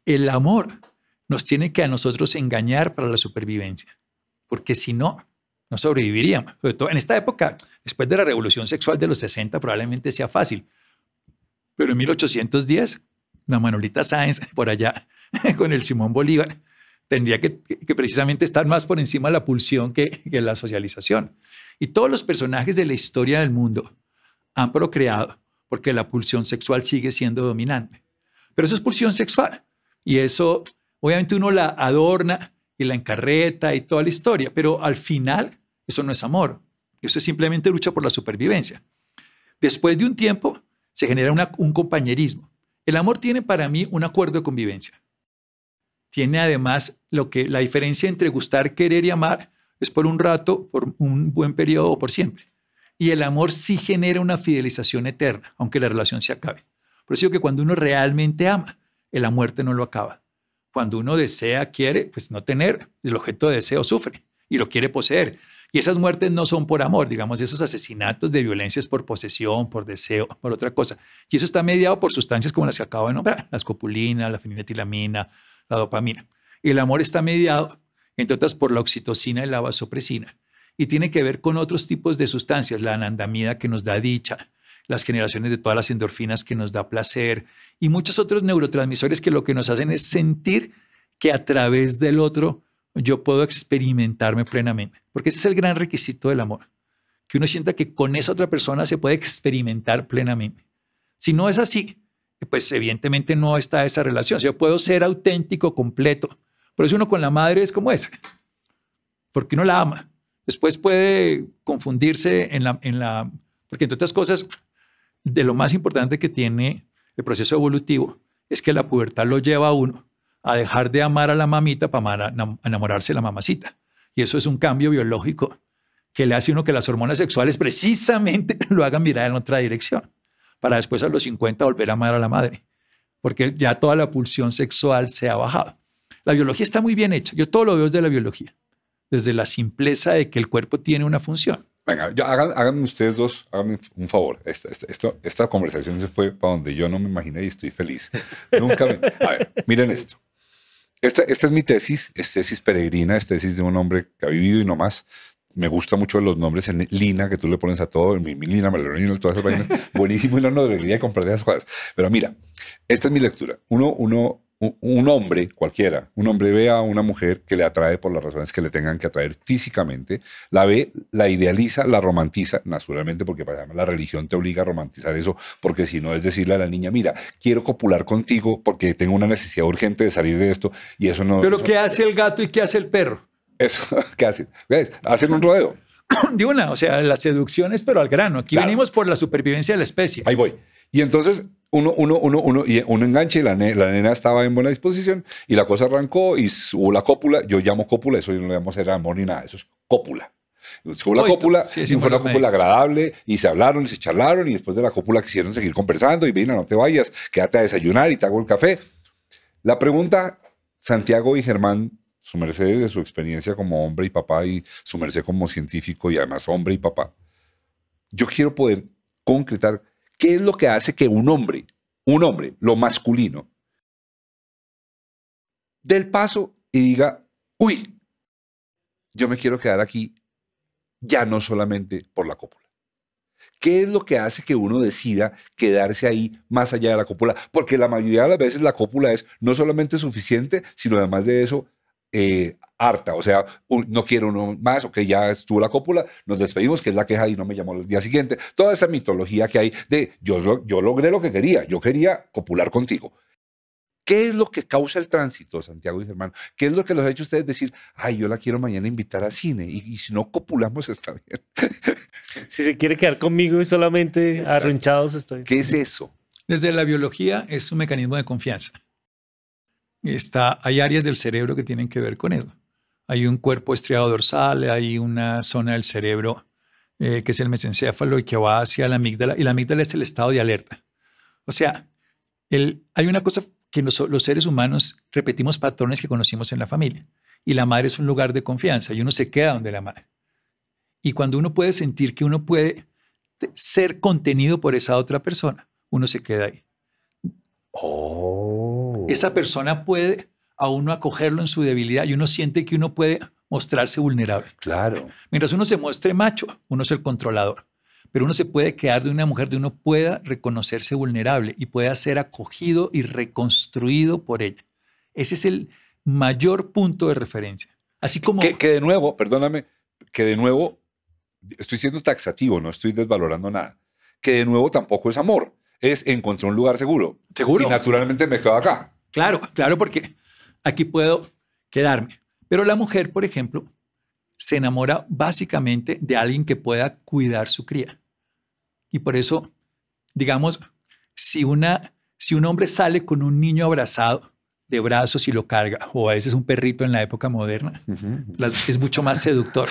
el amor nos tiene que a nosotros engañar para la supervivencia, porque si no, no sobreviviríamos. Sobre todo en esta época, después de la revolución sexual de los 60, probablemente sea fácil. Pero en 1810, la Manolita Sáenz, <laughs> por allá, <laughs> con el Simón Bolívar, tendría que, precisamente estar más por encima de la pulsión que, que la socialización. Y todos los personajes de la historia del mundo han procreado porque la pulsión sexual sigue siendo dominante. Pero eso es pulsión sexual. Y eso, obviamente uno la adorna y la encarreta y toda la historia, pero al final eso no es amor, eso es simplemente lucha por la supervivencia. Después de un tiempo se genera un compañerismo. El amor tiene para mí un acuerdo de convivencia. Tiene además lo que la diferencia entre gustar, querer y amar es por un rato, por un buen periodo o por siempre. Y el amor sí genera una fidelización eterna, aunque la relación se acabe. Por eso que cuando uno realmente ama, la muerte no lo acaba. Cuando uno desea, quiere, pues no tener, el objeto de deseo sufre y lo quiere poseer. Y esas muertes no son por amor, digamos, esos asesinatos de violencias por posesión, por deseo, <laughs> por otra cosa. Y eso está mediado por sustancias como las que acabo de nombrar, la copulinas, la feniletilamina, la dopamina. Y el amor está mediado, entre otras, por la oxitocina y la vasopresina. Y tiene que ver con otros tipos de sustancias, la anandamida que nos da dicha, las generaciones de todas las endorfinas que nos da placer y muchos otros neurotransmisores que lo que nos hacen es sentir que a través del otro yo puedo experimentarme plenamente. Porque ese es el gran requisito del amor, que uno sienta que con esa otra persona se puede experimentar plenamente. Si no es así, pues evidentemente no está esa relación. Yo puedo ser auténtico, completo. Por eso uno con la madre es como es, porque uno la ama. Después puede confundirse en la, en la, porque entre otras cosas, de lo más importante que tiene el proceso evolutivo es que la pubertad lo lleva a uno a dejar de amar a la mamita para enamorarse de la mamacita. Y eso es un cambio biológico que le hace uno que las hormonas sexuales precisamente <laughs> lo hagan mirar en otra dirección, para después a los 50 volver a amar a la madre, porque ya toda la pulsión sexual se ha bajado. La biología está muy bien hecha, yo todo lo veo desde la biología, desde la simpleza de que el cuerpo tiene una función Venga, hagan, ustedes dos, háganme un favor. Esta, esta, conversación se fue para donde yo no me imaginé y estoy feliz. Nunca me... A ver, miren esto. Esta, esta es mi tesis, es tesis peregrina, es tesis de un hombre que ha vivido y no más. Me gusta mucho los nombres en Lina, que tú le pones a todo, mi, mi Lina, todas esas vainas. <laughs> Buenísimo la horno de alegría comprar esas cosas. Pero mira, esta es mi lectura. Uno, uno un hombre cualquiera, un hombre ve a una mujer que le atrae por las razones que le tengan que atraer físicamente, la ve, la idealiza, la romantiza, naturalmente porque pues, la religión te obliga a romantizar eso, porque si no es decirle a la niña, mira, quiero copular contigo porque tengo una necesidad urgente de salir de esto y eso no... Pero ¿qué hace el gato y qué hace el perro? Eso, <laughs> ¿qué hacen? Hacen un rodeo. <coughs> De una, o sea, las seducciones, pero al grano. Aquí venimos por la supervivencia de la especie. Ahí voy. Y entonces uno, uno, uno, y un enganche y la, nena estaba en buena disposición y la cosa arrancó y hubo la cópula. Yo llamo cópula, eso yo no le llamo ser amor ni nada, eso es cópula. Hubo la cópula y fue una cópula agradable y se hablaron y se charlaron y después de la cópula quisieron seguir conversando y vino, no te vayas, quédate a desayunar y te hago el café. La pregunta, Santiago y Germán, su merced de su experiencia como hombre y papá y su merced como científico y además hombre y papá, yo quiero poder concretar ¿Qué es lo que hace que un hombre, un hombre, lo masculino, dé el paso y diga, uy, yo me quiero quedar aquí ya no solamente por la cópula? ¿Qué es lo que hace que uno decida quedarse ahí más allá de la cópula? Porque la mayoría de las veces la cópula es no solamente suficiente, sino además de eso, eh, harta, o sea, no quiero uno más, ok, ya estuvo la cópula, nos despedimos, que es la queja y no me llamó el día siguiente. Toda esa mitología que hay de yo, logré lo que quería, yo quería copular contigo. ¿Qué es lo que causa el tránsito, Santiago y Germán? ¿Qué es lo que los ha hecho ustedes decir, ay, yo la quiero mañana invitar a cine y, si no copulamos <laughs> está bien? si se quiere quedar conmigo y solamente Exacto. arrunchados estoy. ¿Qué es eso? Desde la biología es un mecanismo de confianza. Está, hay áreas del cerebro que tienen que ver con eso hay un cuerpo estriado dorsal, hay una zona del cerebro eh, que es el mesencéfalo y que va hacia la amígdala, y la amígdala es el estado de alerta. O sea, hay una cosa que los, los seres humanos repetimos patrones que conocimos en la familia, y la madre es un lugar de confianza, y uno se queda donde la madre. Y cuando uno puede sentir que uno puede ser contenido por esa otra persona, uno se queda ahí. Oh. Esa persona puede a uno acogerlo en su debilidad y uno siente que uno puede mostrarse vulnerable. Claro. Mientras uno se muestre macho, uno es el controlador. Pero uno se puede quedar de una mujer de uno pueda reconocerse vulnerable y pueda ser acogido y reconstruido por ella. Ese es el mayor punto de referencia. Así como. Que, de nuevo, perdóname, que de nuevo, estoy siendo taxativo, no estoy desvalorando nada. Que de nuevo tampoco es amor, es encontrar un lugar seguro. Seguro. Y naturalmente me quedo acá. Claro, claro, porque aquí puedo quedarme. Pero la mujer, por ejemplo, se enamora básicamente de alguien que pueda cuidar su cría. Y por eso, digamos, si, una, si un hombre sale con un niño abrazado de brazos y lo carga, o a veces un perrito en la época moderna, es mucho más seductor.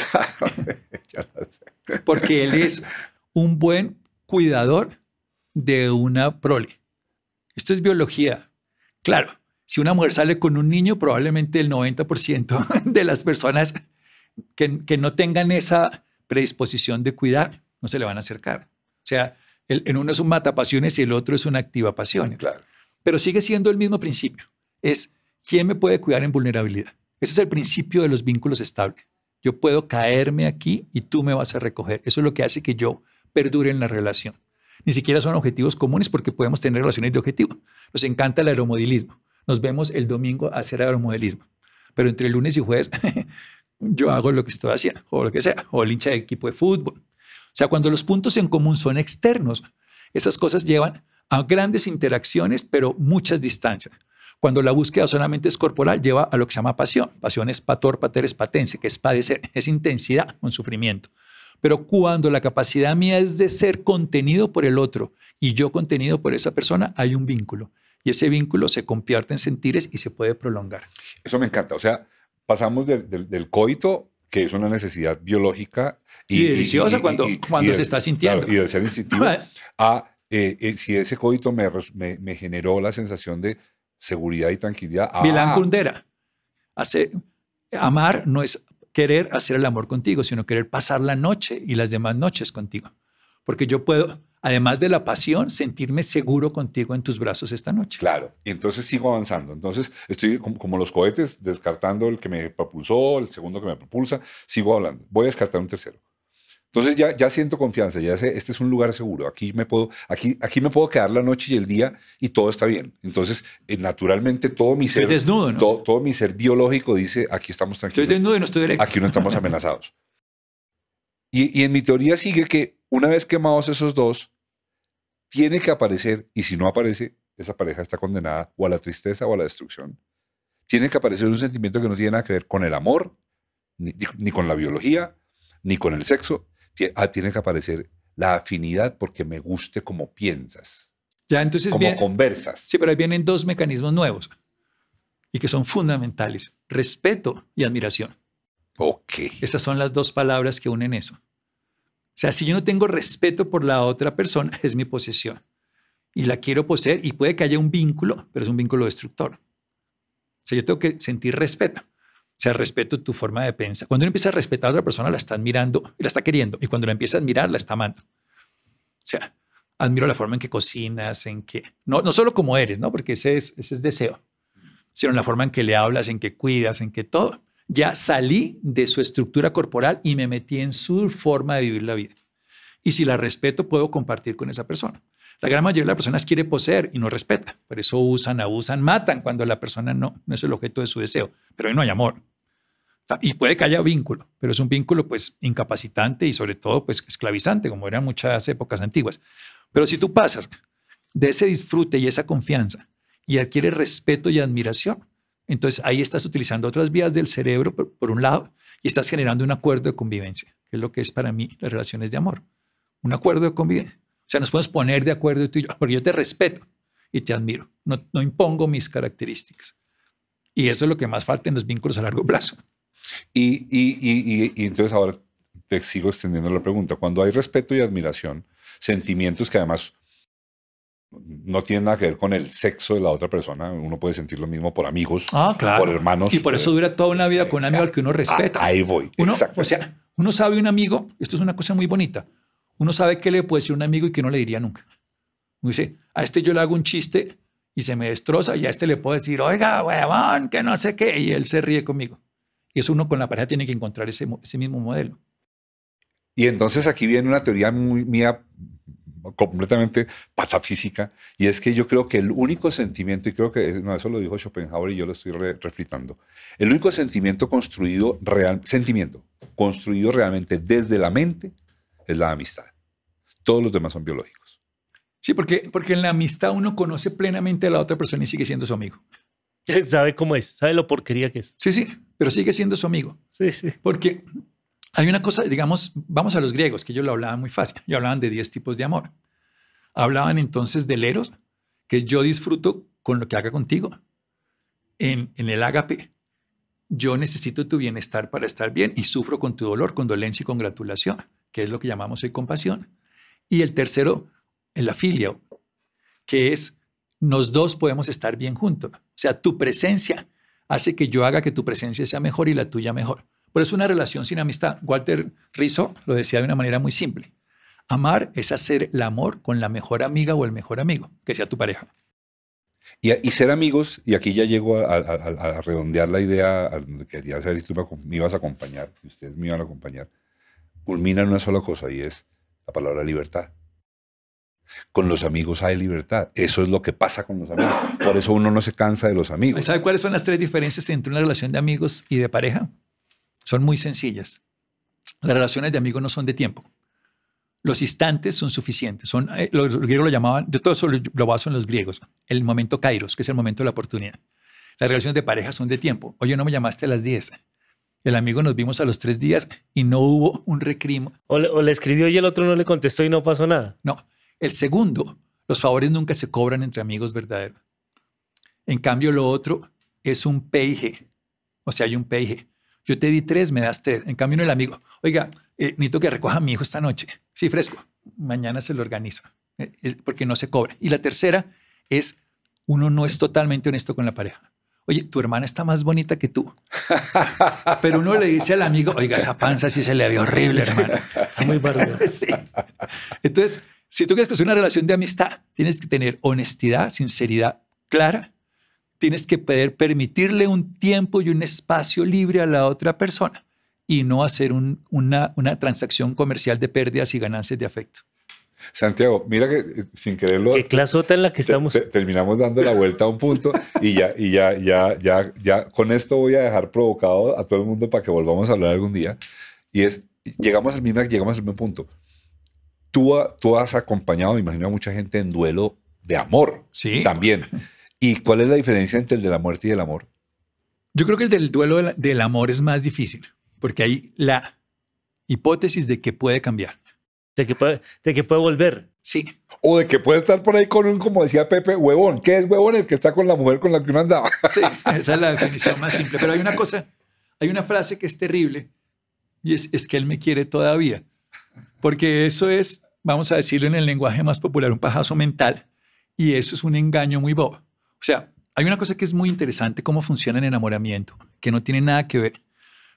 <laughs> porque él es un buen cuidador de una prole. Esto es biología. Claro, si una mujer sale con un niño, probablemente el 90% <laughs> de las personas que, no tengan esa predisposición de cuidar no se le van a acercar. O sea, el, en uno es un matapasiones y el otro es una activa pasiones. Claro. Pero sigue siendo el mismo principio. Es quién me puede cuidar en vulnerabilidad. Ese es el principio de los vínculos estables. Yo puedo caerme aquí y tú me vas a recoger. Eso es lo que hace que yo perdure en la relación. Ni siquiera son objetivos comunes porque podemos tener relaciones de objetivo. Nos encanta el aeromodilismo nos vemos el domingo a hacer aeromodelismo. Pero entre lunes y jueves <laughs> yo hago lo que estoy haciendo, o lo que sea, o el hincha de equipo de fútbol. O sea, cuando los puntos en común son externos, esas cosas llevan a grandes interacciones, pero muchas distancias. Cuando la búsqueda solamente es corporal, lleva a lo que se llama pasión. Pasión es pator, pater es patense, que es padecer, <laughs> es intensidad, con sufrimiento. Pero cuando la capacidad mía es de ser contenido por el otro y yo contenido por esa persona, hay un vínculo y ese vínculo se convierte en sentires y se puede prolongar. Eso me encanta. O sea, pasamos del coito, que es una necesidad biológica. Y, deliciosa cuando, cuando se está sintiendo. y del ser instintivo, <laughs> a eh, eh, si ese coito me, me, generó la sensación de seguridad y tranquilidad. Ah. Milán Kundera. Hace, amar no es querer hacer el amor contigo, sino querer pasar la noche y las demás noches contigo. Porque yo puedo además de la pasión, sentirme seguro contigo en tus brazos esta noche. Claro, y entonces sigo avanzando. Entonces estoy como, los cohetes, descartando el que me propulsó, el segundo que me propulsa, sigo hablando. Voy a descartar un tercero. Entonces ya, ya siento confianza, ya sé, este es un lugar seguro, aquí me, puedo, aquí, aquí me puedo quedar la noche y el día y todo está bien. Entonces, eh, naturalmente, todo mi ser... desnudo, Todo, mi ser biológico dice, aquí estamos tranquilos. Estoy desnudo no estoy directo. Aquí no estamos <laughs> amenazados. y, y en mi teoría sigue que una vez quemados esos dos, tiene que aparecer, y si no aparece, esa pareja está condenada o a la tristeza o a la destrucción. Tiene que aparecer un sentimiento que no tiene nada que ver con el amor, ni, con la biología, ni con el sexo. Ah, tiene, que aparecer la afinidad porque me guste como piensas. Ya, entonces. Como conversas. Sí, pero ahí vienen dos mecanismos nuevos y que son fundamentales: respeto y admiración. Ok. Esas son las dos palabras que unen eso. O sea, si yo no tengo respeto por la otra persona, es mi posesión. Y la quiero poseer y puede que haya un vínculo, pero es un vínculo destructor. O sea, yo tengo que sentir respeto. O sea, respeto tu forma de pensar. Cuando uno empieza a respetar a otra persona, la está admirando y la está queriendo. Y cuando la empieza a admirar, la está amando. O sea, admiro la forma en que cocinas, en que... No, no solo como eres, ¿no? Porque ese es, ese es deseo. Sino la forma en que le hablas, en que cuidas, en que todo. Ya salí de su estructura corporal y me metí en su forma de vivir la vida. Y si la respeto, puedo compartir con esa persona. La gran mayoría de las personas quiere poseer y no respeta. Por eso usan, abusan, matan cuando la persona no, no es el objeto de su deseo. Pero ahí no hay amor. Y puede que haya vínculo, pero es un vínculo pues incapacitante y sobre todo pues esclavizante, como eran muchas épocas antiguas. Pero si tú pasas de ese disfrute y esa confianza y adquieres respeto y admiración, entonces ahí estás utilizando otras vías del cerebro, por, un lado, y estás generando un acuerdo de convivencia, que es lo que es para mí las relaciones de amor. Un acuerdo de convivencia. O sea, nos podemos poner de acuerdo tú y yo, porque yo te respeto y te admiro. No, no impongo mis características. Y eso es lo que más falta en los vínculos a largo plazo. Y, y, y, y entonces ahora te sigo extendiendo la pregunta. Cuando hay respeto y admiración, sentimientos que además no tiene nada que ver con el sexo de la otra persona. Uno puede sentir lo mismo por amigos, ah, por hermanos. Y por eso eh, dura toda una vida con un amigo eh, al que uno ah, respeta. ahí voy. O sea, uno sabe un amigo, esto es una cosa muy bonita. Uno sabe que le puede decir un amigo y que no le diría nunca. Uno dice, a este yo le hago un chiste y se me destroza y a este le puedo decir, oiga, huevón, que no sé qué. Y él se ríe conmigo. Y eso uno con la pareja tiene que encontrar ese, ese mismo modelo. Y entonces aquí viene una teoría muy, mía completamente patafísica, y es que yo creo que el único sentimiento, y creo que no, eso lo dijo Schopenhauer y yo lo estoy re reflitando, el único sentimiento construido, sentimiento construido realmente desde la mente es la amistad. Todos los demás son biológicos. Sí, porque, porque en la amistad uno conoce plenamente a la otra persona y sigue siendo su amigo. <laughs> Sabe cómo es, sabe lo porquería que es. Sí, sí, pero sigue siendo su amigo. Sí, sí. Porque hay una cosa, digamos, vamos a los griegos, que ellos lo hablaban muy fácil. yo hablaban de 10 tipos de amor. Hablaban entonces del eros, que yo disfruto con lo que haga contigo. En, el ágape, yo necesito tu bienestar para estar bien y sufro con tu dolor, condolencia y congratulación, que es lo que llamamos hoy compasión. Y el tercero, el afilio, que es nos dos podemos estar bien juntos. O sea, tu presencia hace que yo haga que tu presencia sea mejor y la tuya mejor. Pero es una relación sin amistad. Walter Rizzo lo decía de una manera muy simple. Amar es hacer el amor con la mejor amiga o el mejor amigo, que sea tu pareja. Y, ser amigos, y aquí ya llego a, redondear la idea, quería saber si tú me, ibas a acompañar, si ustedes me iban a acompañar, culmina en una sola cosa y es la palabra libertad. Con los amigos hay libertad. Eso es lo que pasa con los amigos. Por eso uno no se cansa de los amigos. ¿Sabe cuáles son las tres diferencias entre una relación de amigos y de pareja? Son muy sencillas. Las relaciones de amigos no son de tiempo. Los instantes son suficientes. Son, eh, los griegos lo llamaban, yo todo eso lo baso en los griegos, el momento kairos, que es el momento de la oportunidad. Las relaciones de pareja son de tiempo. Oye, no me llamaste a las 10. El amigo nos vimos a los tres días y no hubo un recrimo. O le, escribió y el otro no le contestó y no pasó nada. No. El segundo, los favores nunca se cobran entre amigos verdaderos. En cambio, lo otro es un PIG. O sea, hay un PIG. Yo te di tres, me das tres. En cambio, el amigo, oiga, eh, necesito que recoja a mi hijo esta noche. Sí, fresco. Mañana se lo organiza, eh, porque no se cobra. Y la tercera es, uno no es totalmente honesto con la pareja. Oye, tu hermana está más bonita que tú. <laughs> Pero uno le dice al amigo, oiga, esa panza sí se le ve horrible, hermano. Está muy barbudo. <laughs> Entonces, si tú quieres construir una relación de amistad, tienes que tener honestidad, sinceridad clara tienes que poder permitirle un tiempo y un espacio libre a la otra persona y no hacer una, una, transacción comercial de pérdidas y ganancias de afecto. Santiago, mira que eh, sin quererlo. Qué clasota en la que estamos. terminamos dando la vuelta a un punto y ya, y ya, ya, ya, ya, con esto voy a dejar provocado a todo el mundo para que volvamos a hablar algún día. Y es, llegamos al mismo, llegamos al mismo punto. Tú, tú has acompañado, imagino, a mucha gente en duelo de amor. Sí. También. <laughs> ¿Y cuál es la diferencia entre el de la muerte y el amor? Yo creo que el del duelo del, amor es más difícil, porque hay la hipótesis de que puede cambiar. De que puede, de que puede volver. Sí. O de que puede estar por ahí con un, como decía Pepe, huevón. ¿Qué es huevón? El que está con la mujer con la que uno andaba. <laughs> Sí, esa es la definición más simple. Pero hay una cosa, hay una frase que es terrible y es, es que él me quiere todavía. Porque eso es, vamos a decirlo en el lenguaje más popular, un pajazo mental y eso es un engaño muy bobo. O sea, hay una cosa que es muy interesante cómo funciona el enamoramiento, que no tiene nada que ver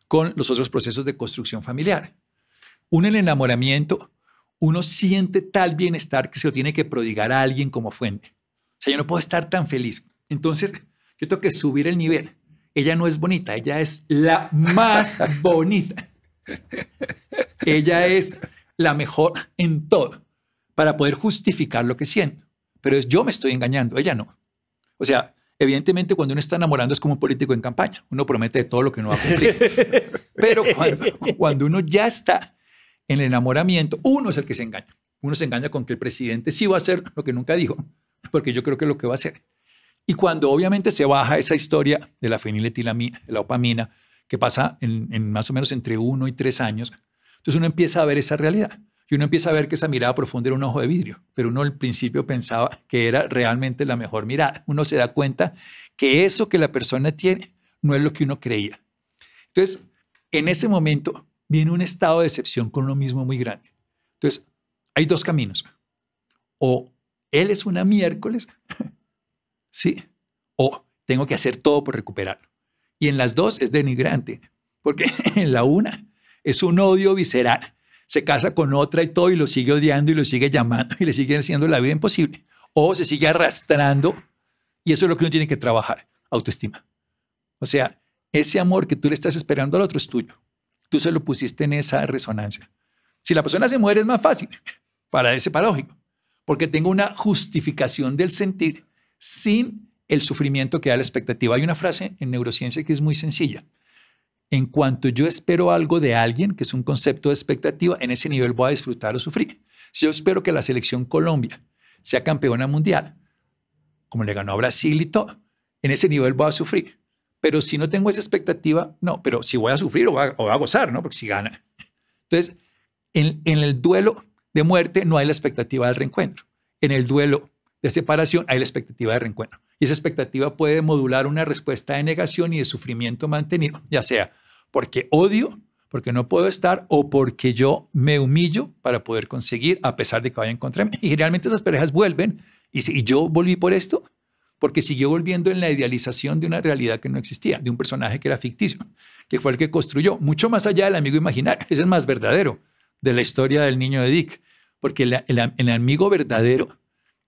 con los otros procesos de construcción familiar. Uno en el enamoramiento, uno siente tal bienestar que se lo tiene que prodigar a alguien como fuente. O sea, yo no puedo estar tan feliz. Entonces, yo tengo que subir el nivel. Ella no es bonita, ella es la más <laughs> bonita. Ella es la mejor en todo para poder justificar lo que siento. Pero es yo me estoy engañando, ella no. O sea, evidentemente cuando uno está enamorando es como un político en campaña. Uno promete todo lo que no va a cumplir. <laughs> Pero cuando, uno ya está en el enamoramiento, uno es el que se engaña. Uno se engaña con que el presidente sí va a hacer lo que nunca dijo, porque yo creo que es lo que va a hacer. Y cuando obviamente se baja esa historia de la feniletilamina, de la opamina, que pasa en, más o menos entre uno y tres años, entonces uno empieza a ver esa realidad. Y uno empieza a ver que esa mirada profunda era un ojo de vidrio, pero uno al principio pensaba que era realmente la mejor mirada. Uno se da cuenta que eso que la persona tiene no es lo que uno creía. Entonces, en ese momento viene un estado de decepción con uno mismo muy grande. Entonces, hay dos caminos. O él es una miércoles, <laughs> ¿sí? O tengo que hacer todo por recuperarlo. Y en las dos es denigrante, porque <laughs> en la una es un odio visceral se casa con otra y todo y lo sigue odiando y lo sigue llamando y le sigue haciendo la vida imposible. O se sigue arrastrando y eso es lo que uno tiene que trabajar, autoestima. O sea, ese amor que tú le estás esperando al otro es tuyo. Tú se lo pusiste en esa resonancia. Si la persona se muere es más fácil <laughs> para ese paradójico, porque tengo una justificación del sentir sin el sufrimiento que da la expectativa. Hay una frase en neurociencia que es muy sencilla en cuanto yo espero algo de alguien, que es un concepto de expectativa, en ese nivel voy a disfrutar o sufrir. Si yo espero que la selección Colombia sea campeona mundial, como le ganó a Brasil y todo, en ese nivel voy a sufrir. Pero si no tengo esa expectativa, no, pero si voy a sufrir o voy a, gozar, ¿no? Porque si gana. Entonces, en, el duelo de muerte no hay la expectativa del reencuentro. En el duelo de separación hay la expectativa del reencuentro y esa expectativa puede modular una respuesta de negación y de sufrimiento mantenido, ya sea porque odio, porque no puedo estar o porque yo me humillo para poder conseguir a pesar de que vaya en contra mí. Y generalmente esas parejas vuelven y si yo volví por esto, porque siguió volviendo en la idealización de una realidad que no existía, de un personaje que era ficticio, que fue el que construyó, mucho más allá del amigo imaginario, <laughs> ese es más verdadero de la historia del niño de Dick, porque el amigo verdadero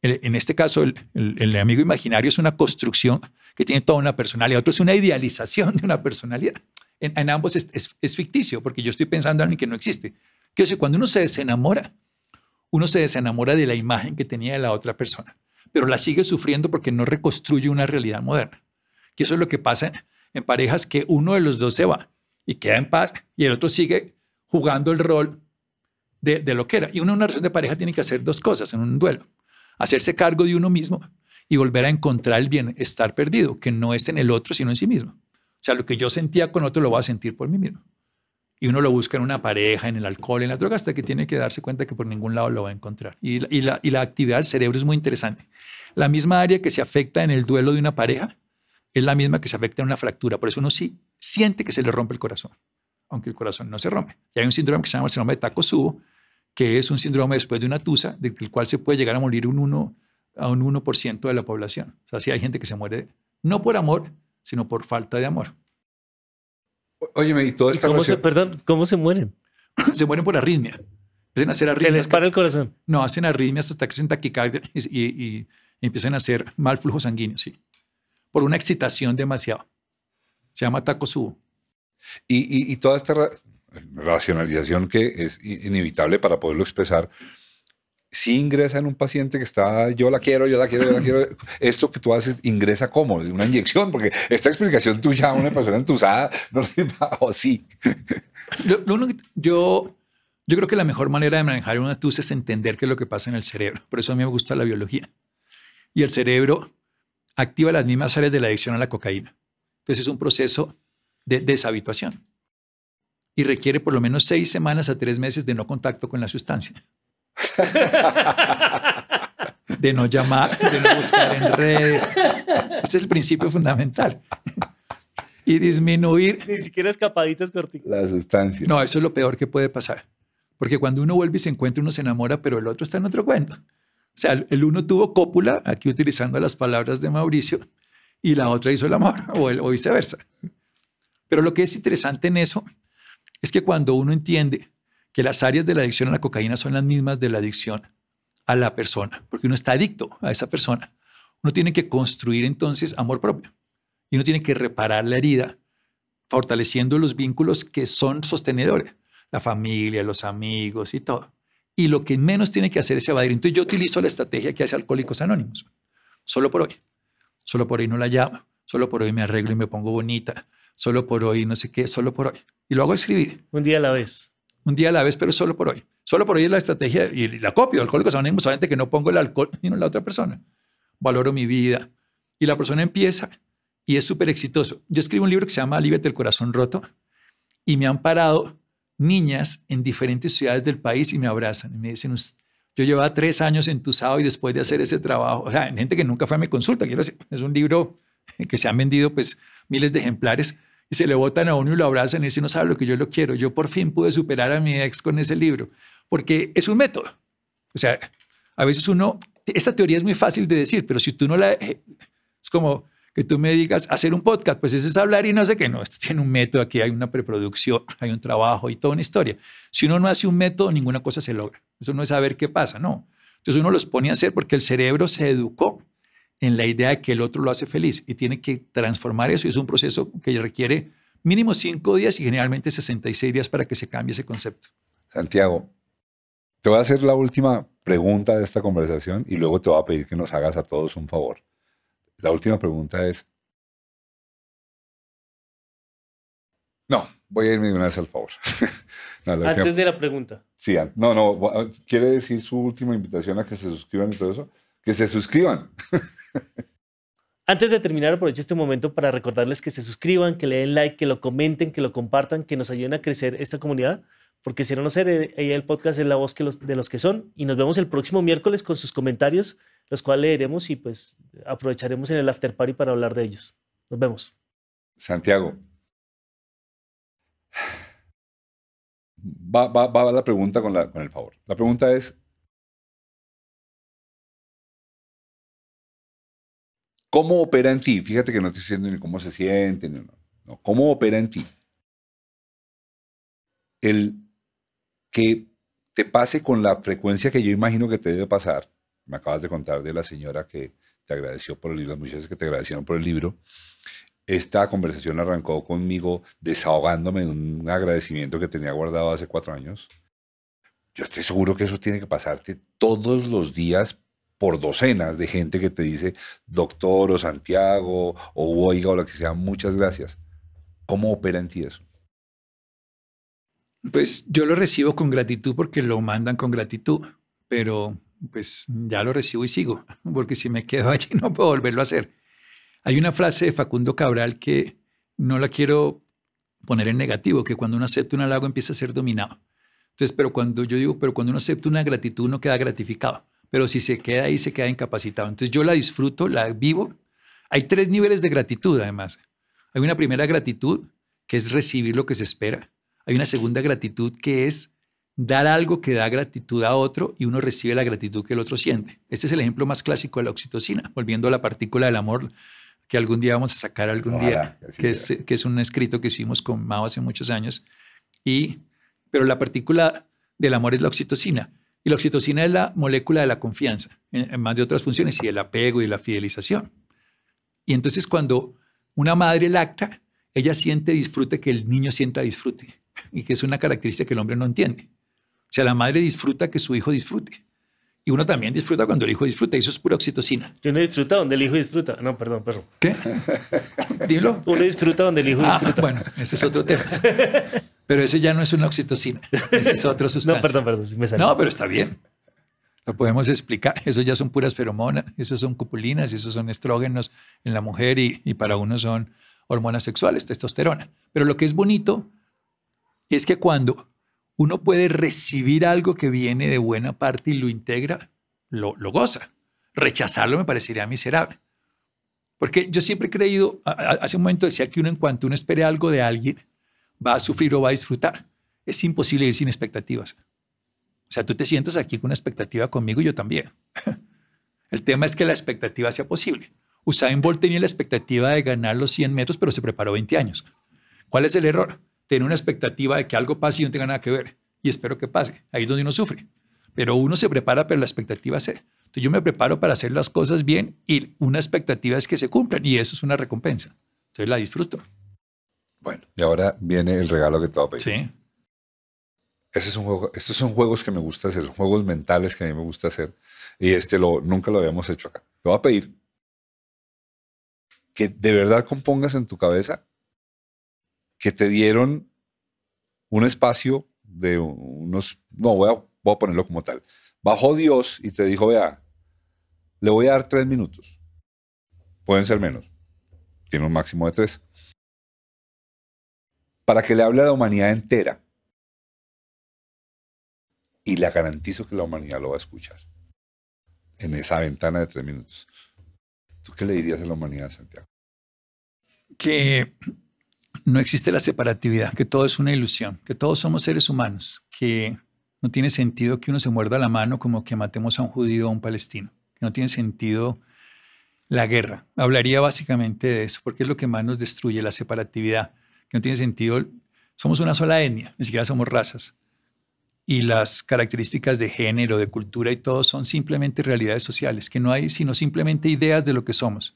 en este caso, el, amigo imaginario es una construcción que tiene toda una personalidad, otro es una idealización de una personalidad. En, ambos es, ficticio, porque yo estoy pensando en alguien que no existe. Quiero decir, cuando uno se desenamora, uno se desenamora de la imagen que tenía de la otra persona, pero la sigue sufriendo porque no reconstruye una realidad moderna. Y eso es lo que pasa en, parejas que uno de los dos se va y queda en paz y el otro sigue jugando el rol de, de lo que era. Y uno una relación de pareja tiene que hacer dos cosas en un duelo hacerse cargo de uno mismo y volver a encontrar el bienestar perdido, que no es en el otro, sino en sí mismo. O sea, lo que yo sentía con otro lo voy a sentir por mí mismo. Y uno lo busca en una pareja, en el alcohol, en la droga, hasta que tiene que darse cuenta que por ningún lado lo va a encontrar. Y la, actividad del cerebro es muy interesante. La misma área que se afecta en el duelo de una pareja es la misma que se afecta en una fractura. Por eso uno sí siente que se le rompe el corazón, aunque el corazón no se rompe. Y hay un síndrome que se llama el síndrome de subo que es un síndrome después de una tusa, del cual se puede llegar a morir un 1, de la población. O sea, sí hay gente que se muere no por amor, sino por falta de amor. Óyeme, y toda esta cómo se, Perdón, ¿cómo se mueren? <clears throat> se mueren por arritmia. hacer ¿Se les para el corazón? No, hacen arritmias hasta que se taquicardia <laughs> y, empiezan a hacer mal flujo sanguíneo, sí. Por una excitación demasiado. Se llama tacosubo. Y, y, toda esta racionalización que es inevitable para poderlo expresar, si ingresa en un paciente que está, yo la quiero, yo la quiero, yo la quiero, <laughs> esto que tú haces ingresa como una inyección, porque esta explicación tuya a una persona entusada no se o sí. <laughs> Yo, yo, creo que la mejor manera de manejar una tus es entender qué es lo que pasa en el cerebro. Por eso a mí me gusta la biología. Y el cerebro activa las mismas áreas de la adicción a la cocaína. Entonces es un proceso de deshabituación y requiere por lo menos seis semanas a tres meses de no contacto con la sustancia. <laughs> de no llamar, de no buscar en redes. Ese es el principio fundamental. Y disminuir. Ni siquiera escapaditas cortitas. La sustancia. No, eso es lo peor que puede pasar. Porque cuando uno vuelve y se encuentra, uno se enamora, pero el otro está en otro cuento. O sea, el uno tuvo cópula, aquí utilizando las palabras de Mauricio, y la otra hizo el amor, o, o viceversa. Pero lo que es interesante en eso es que cuando uno entiende que las áreas de la adicción a la cocaína son las mismas de la adicción a la persona, porque uno está adicto a esa persona, uno tiene que construir entonces amor propio y uno tiene que reparar la herida fortaleciendo los vínculos que son sostenedores, la familia, los amigos y todo. Y lo que menos tiene que hacer es evadir. Entonces yo utilizo la estrategia que hace Alcohólicos Anónimos, solo por hoy, solo por hoy no la llamo, solo por hoy me arreglo y me pongo bonita, solo por hoy, no sé qué, solo por hoy. Y lo hago escribir. Un día a la vez. Un día a la vez, pero solo por hoy. Solo por hoy es la estrategia y la copio. Alcohólicos Anónimos, solamente que no pongo el alcohol sino la otra persona. Valoro mi vida. Y la persona empieza y es súper exitoso. Yo escribo un libro que se llama Alíbete el corazón roto y me han parado niñas en diferentes ciudades del país y me abrazan y me dicen, yo llevaba tres años entusado y después de hacer ese trabajo, o sea, gente que nunca fue a mi consulta, quiero decir, es un libro <laughs> que se han vendido pues miles de ejemplares y se le botan a uno y lo abrazan y dicen, no sabe lo que yo lo quiero. Yo por fin pude superar a mi ex con ese libro, porque es un método. O sea, a veces uno, esta teoría es muy fácil de decir, pero si tú no la... Es como que tú me digas hacer un podcast, pues eso es hablar y no sé qué. No, esto tiene un método, aquí hay una preproducción, hay un trabajo y toda una historia. Si uno no hace un método, ninguna cosa se logra. Eso no es saber qué pasa, no. Entonces uno los pone a hacer porque el cerebro se educó en la idea de que el otro lo hace feliz y tiene que transformar eso. Y es un proceso que requiere mínimo cinco días y generalmente 66 días para que se cambie ese concepto. Santiago, te voy a hacer la última pregunta de esta conversación y luego te voy a pedir que nos hagas a todos un favor. La última pregunta es... No, voy a irme de una vez al favor. <laughs> Antes de la pregunta. Sí, no, no, quiere decir su última invitación a que se suscriban y todo eso. Que se suscriban. <laughs> Antes de terminar, aprovecho este momento para recordarles que se suscriban, que le den like, que lo comenten, que lo compartan, que nos ayuden a crecer esta comunidad, porque si no, no el podcast es la voz de los que son. Y nos vemos el próximo miércoles con sus comentarios, los cuales leeremos y pues aprovecharemos en el after party para hablar de ellos. Nos vemos. Santiago. Va, va, va la pregunta con el favor. La pregunta es, ¿Cómo opera en ti? Fíjate que no estoy diciendo ni cómo se siente, no, no. ¿Cómo opera en ti? El que te pase con la frecuencia que yo imagino que te debe pasar. Me acabas de contar de la señora que te agradeció por el libro, las muchachas que te agradecieron por el libro. Esta conversación arrancó conmigo desahogándome de un agradecimiento que tenía guardado hace cuatro años. Yo estoy seguro que eso tiene que pasarte todos los días por docenas de gente que te dice, doctor o Santiago o oiga o lo que sea, muchas gracias. ¿Cómo opera en ti eso? Pues yo lo recibo con gratitud porque lo mandan con gratitud, pero pues ya lo recibo y sigo, <laughs> porque si me quedo allí no puedo volverlo a hacer. Hay una frase de Facundo Cabral que no la quiero poner en negativo, que cuando uno acepta un halago empieza a ser dominado. Entonces, pero cuando yo digo, pero cuando uno acepta una gratitud, no queda gratificado pero si se queda ahí, se queda incapacitado. Entonces yo la disfruto, la vivo. Hay tres niveles de gratitud, además. Hay una primera gratitud, que es recibir lo que se espera. Hay una segunda gratitud, que es dar algo que da gratitud a otro y uno recibe la gratitud que el otro siente. Este es el ejemplo más clásico de la oxitocina, volviendo a la partícula del amor que algún día vamos a sacar algún día, que es, que es, un escrito que hicimos con Mao hace muchos años. Y, pero la partícula del amor es la oxitocina. Y la oxitocina es la molécula de la confianza, en, más de otras funciones, y el apego y la fidelización. Y entonces cuando una madre lacta, ella siente disfrute que el niño sienta disfrute, y que es una característica que el hombre no entiende. O sea, la madre disfruta que su hijo disfrute uno también disfruta cuando el hijo disfruta. eso es pura oxitocina. Uno disfruta donde el hijo disfruta. No, perdón, perdón. ¿Qué? <laughs> Dilo. Uno disfruta donde el hijo ah, disfruta. Bueno, ese es otro tema. Pero ese ya no es una oxitocina. Ese es otro sustancia. <laughs> No, perdón, perdón. No, pero está bien. Lo podemos explicar. Eso ya son puras feromonas. Eso son cupulinas. Esos son estrógenos en la mujer. y para uno son hormonas sexuales, testosterona. Pero lo que es bonito es que cuando uno puede recibir algo que viene de buena parte y lo integra, lo, goza. Rechazarlo me parecería miserable. Porque yo siempre he creído, hace un momento decía que uno en cuanto uno espere algo de alguien, va a sufrir o va a disfrutar. Es imposible ir sin expectativas. O sea, tú te sientas aquí con una expectativa conmigo y yo también. <laughs> El tema es que la expectativa sea posible. Usain Bolt tenía la expectativa de ganar los 100 metros, pero se preparó 20 años. ¿Cuál es el error? tener una expectativa de que algo pase y no tenga nada que ver. Y espero que pase. Ahí es donde uno sufre. Pero uno se prepara para la expectativa ser Entonces yo me preparo para hacer las cosas bien y una expectativa es que se cumplan y eso es una recompensa. Entonces la disfruto. Bueno. Y ahora viene el regalo que te voy a pedir. Sí. juego, estos son juegos que me gusta hacer, juegos mentales que a mí me gusta hacer. Y este lo, nunca lo habíamos hecho acá. Te voy a pedir que de verdad compongas en tu cabeza que te dieron un espacio de unos, no, voy a, voy a ponerlo como tal. Bajó Dios y te dijo, vea, le voy a dar tres minutos. Pueden ser menos. Tiene un máximo de tres. Para que le hable a la humanidad entera. Y la garantizo que la humanidad lo va a escuchar. En esa ventana de tres minutos. ¿Tú qué le dirías a la humanidad, Santiago? Que no existe la separatividad, que todo es una ilusión, que todos somos seres humanos, que no tiene sentido que uno se muerda la mano como que matemos a un judío o a un palestino, que no tiene sentido la guerra. Hablaría básicamente de eso, porque es lo que más nos destruye, la separatividad, que no tiene sentido. Somos una sola etnia, ni siquiera somos razas. Y las características de género, de cultura y todo son simplemente realidades sociales, que no hay sino simplemente ideas de lo que somos.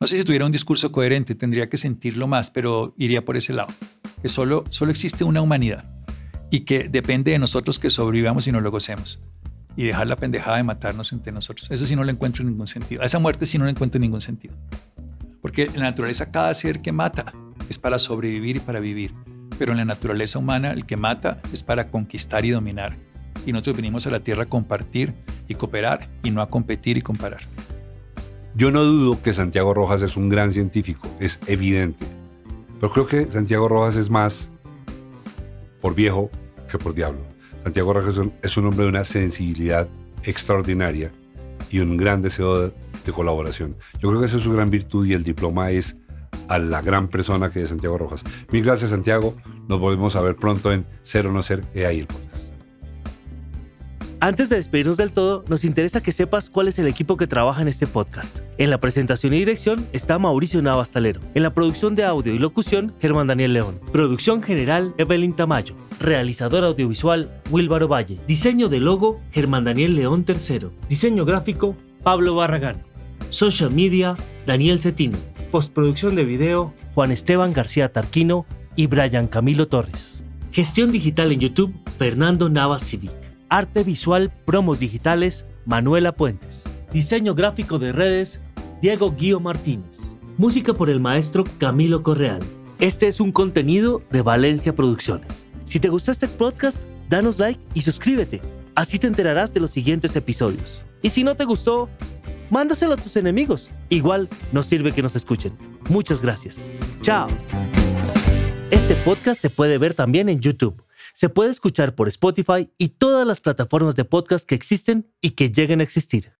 No sé si tuviera un discurso coherente, tendría que sentirlo más, pero iría por ese lado. Que solo, solo existe una humanidad y que depende de nosotros que sobrevivamos y no lo gocemos. Y dejar la pendejada de matarnos entre nosotros. Eso sí no lo encuentro en ningún sentido. A esa muerte sí no lo encuentro en ningún sentido. Porque en la naturaleza cada ser que mata es para sobrevivir y para vivir. Pero en la naturaleza humana el que mata es para conquistar y dominar. Y nosotros venimos a la Tierra a compartir y cooperar y no a competir y comparar. Yo no dudo que Santiago Rojas es un gran científico, es evidente. Pero creo que Santiago Rojas es más por viejo que por diablo. Santiago Rojas es un hombre de una sensibilidad extraordinaria y un gran deseo de, colaboración. Yo creo que esa es su gran virtud y el diploma es a la gran persona que es Santiago Rojas. Mil gracias, Santiago. Nos volvemos a ver pronto en Ser o No Ser, he ahí el podcast. Antes de despedirnos del todo, nos interesa que sepas cuál es el equipo que trabaja en este podcast. En la presentación y dirección está Mauricio Navastalero. En la producción de audio y locución, Germán Daniel León. Producción general, Evelyn Tamayo. Realizador audiovisual, Wilbaro Valle. Diseño de logo, Germán Daniel León III. Diseño gráfico, Pablo Barragán. Social media, Daniel Cetino. Postproducción de video, Juan Esteban García Tarquino y Brian Camilo Torres. Gestión digital en YouTube, Fernando Navas Civic. Arte visual, promos digitales, Manuela Puentes. Diseño gráfico de redes, Diego Guío Martínez. Música por el maestro Camilo Correal. Este es un contenido de Valencia Producciones. Si te gustó este podcast, danos like y suscríbete. Así te enterarás de los siguientes episodios. Y si no te gustó, mándaselo a tus enemigos. Igual nos sirve que nos escuchen. Muchas gracias. Chao. Este podcast se puede ver también en YouTube. Se puede escuchar por Spotify y todas las plataformas de podcast que existen y que lleguen a existir.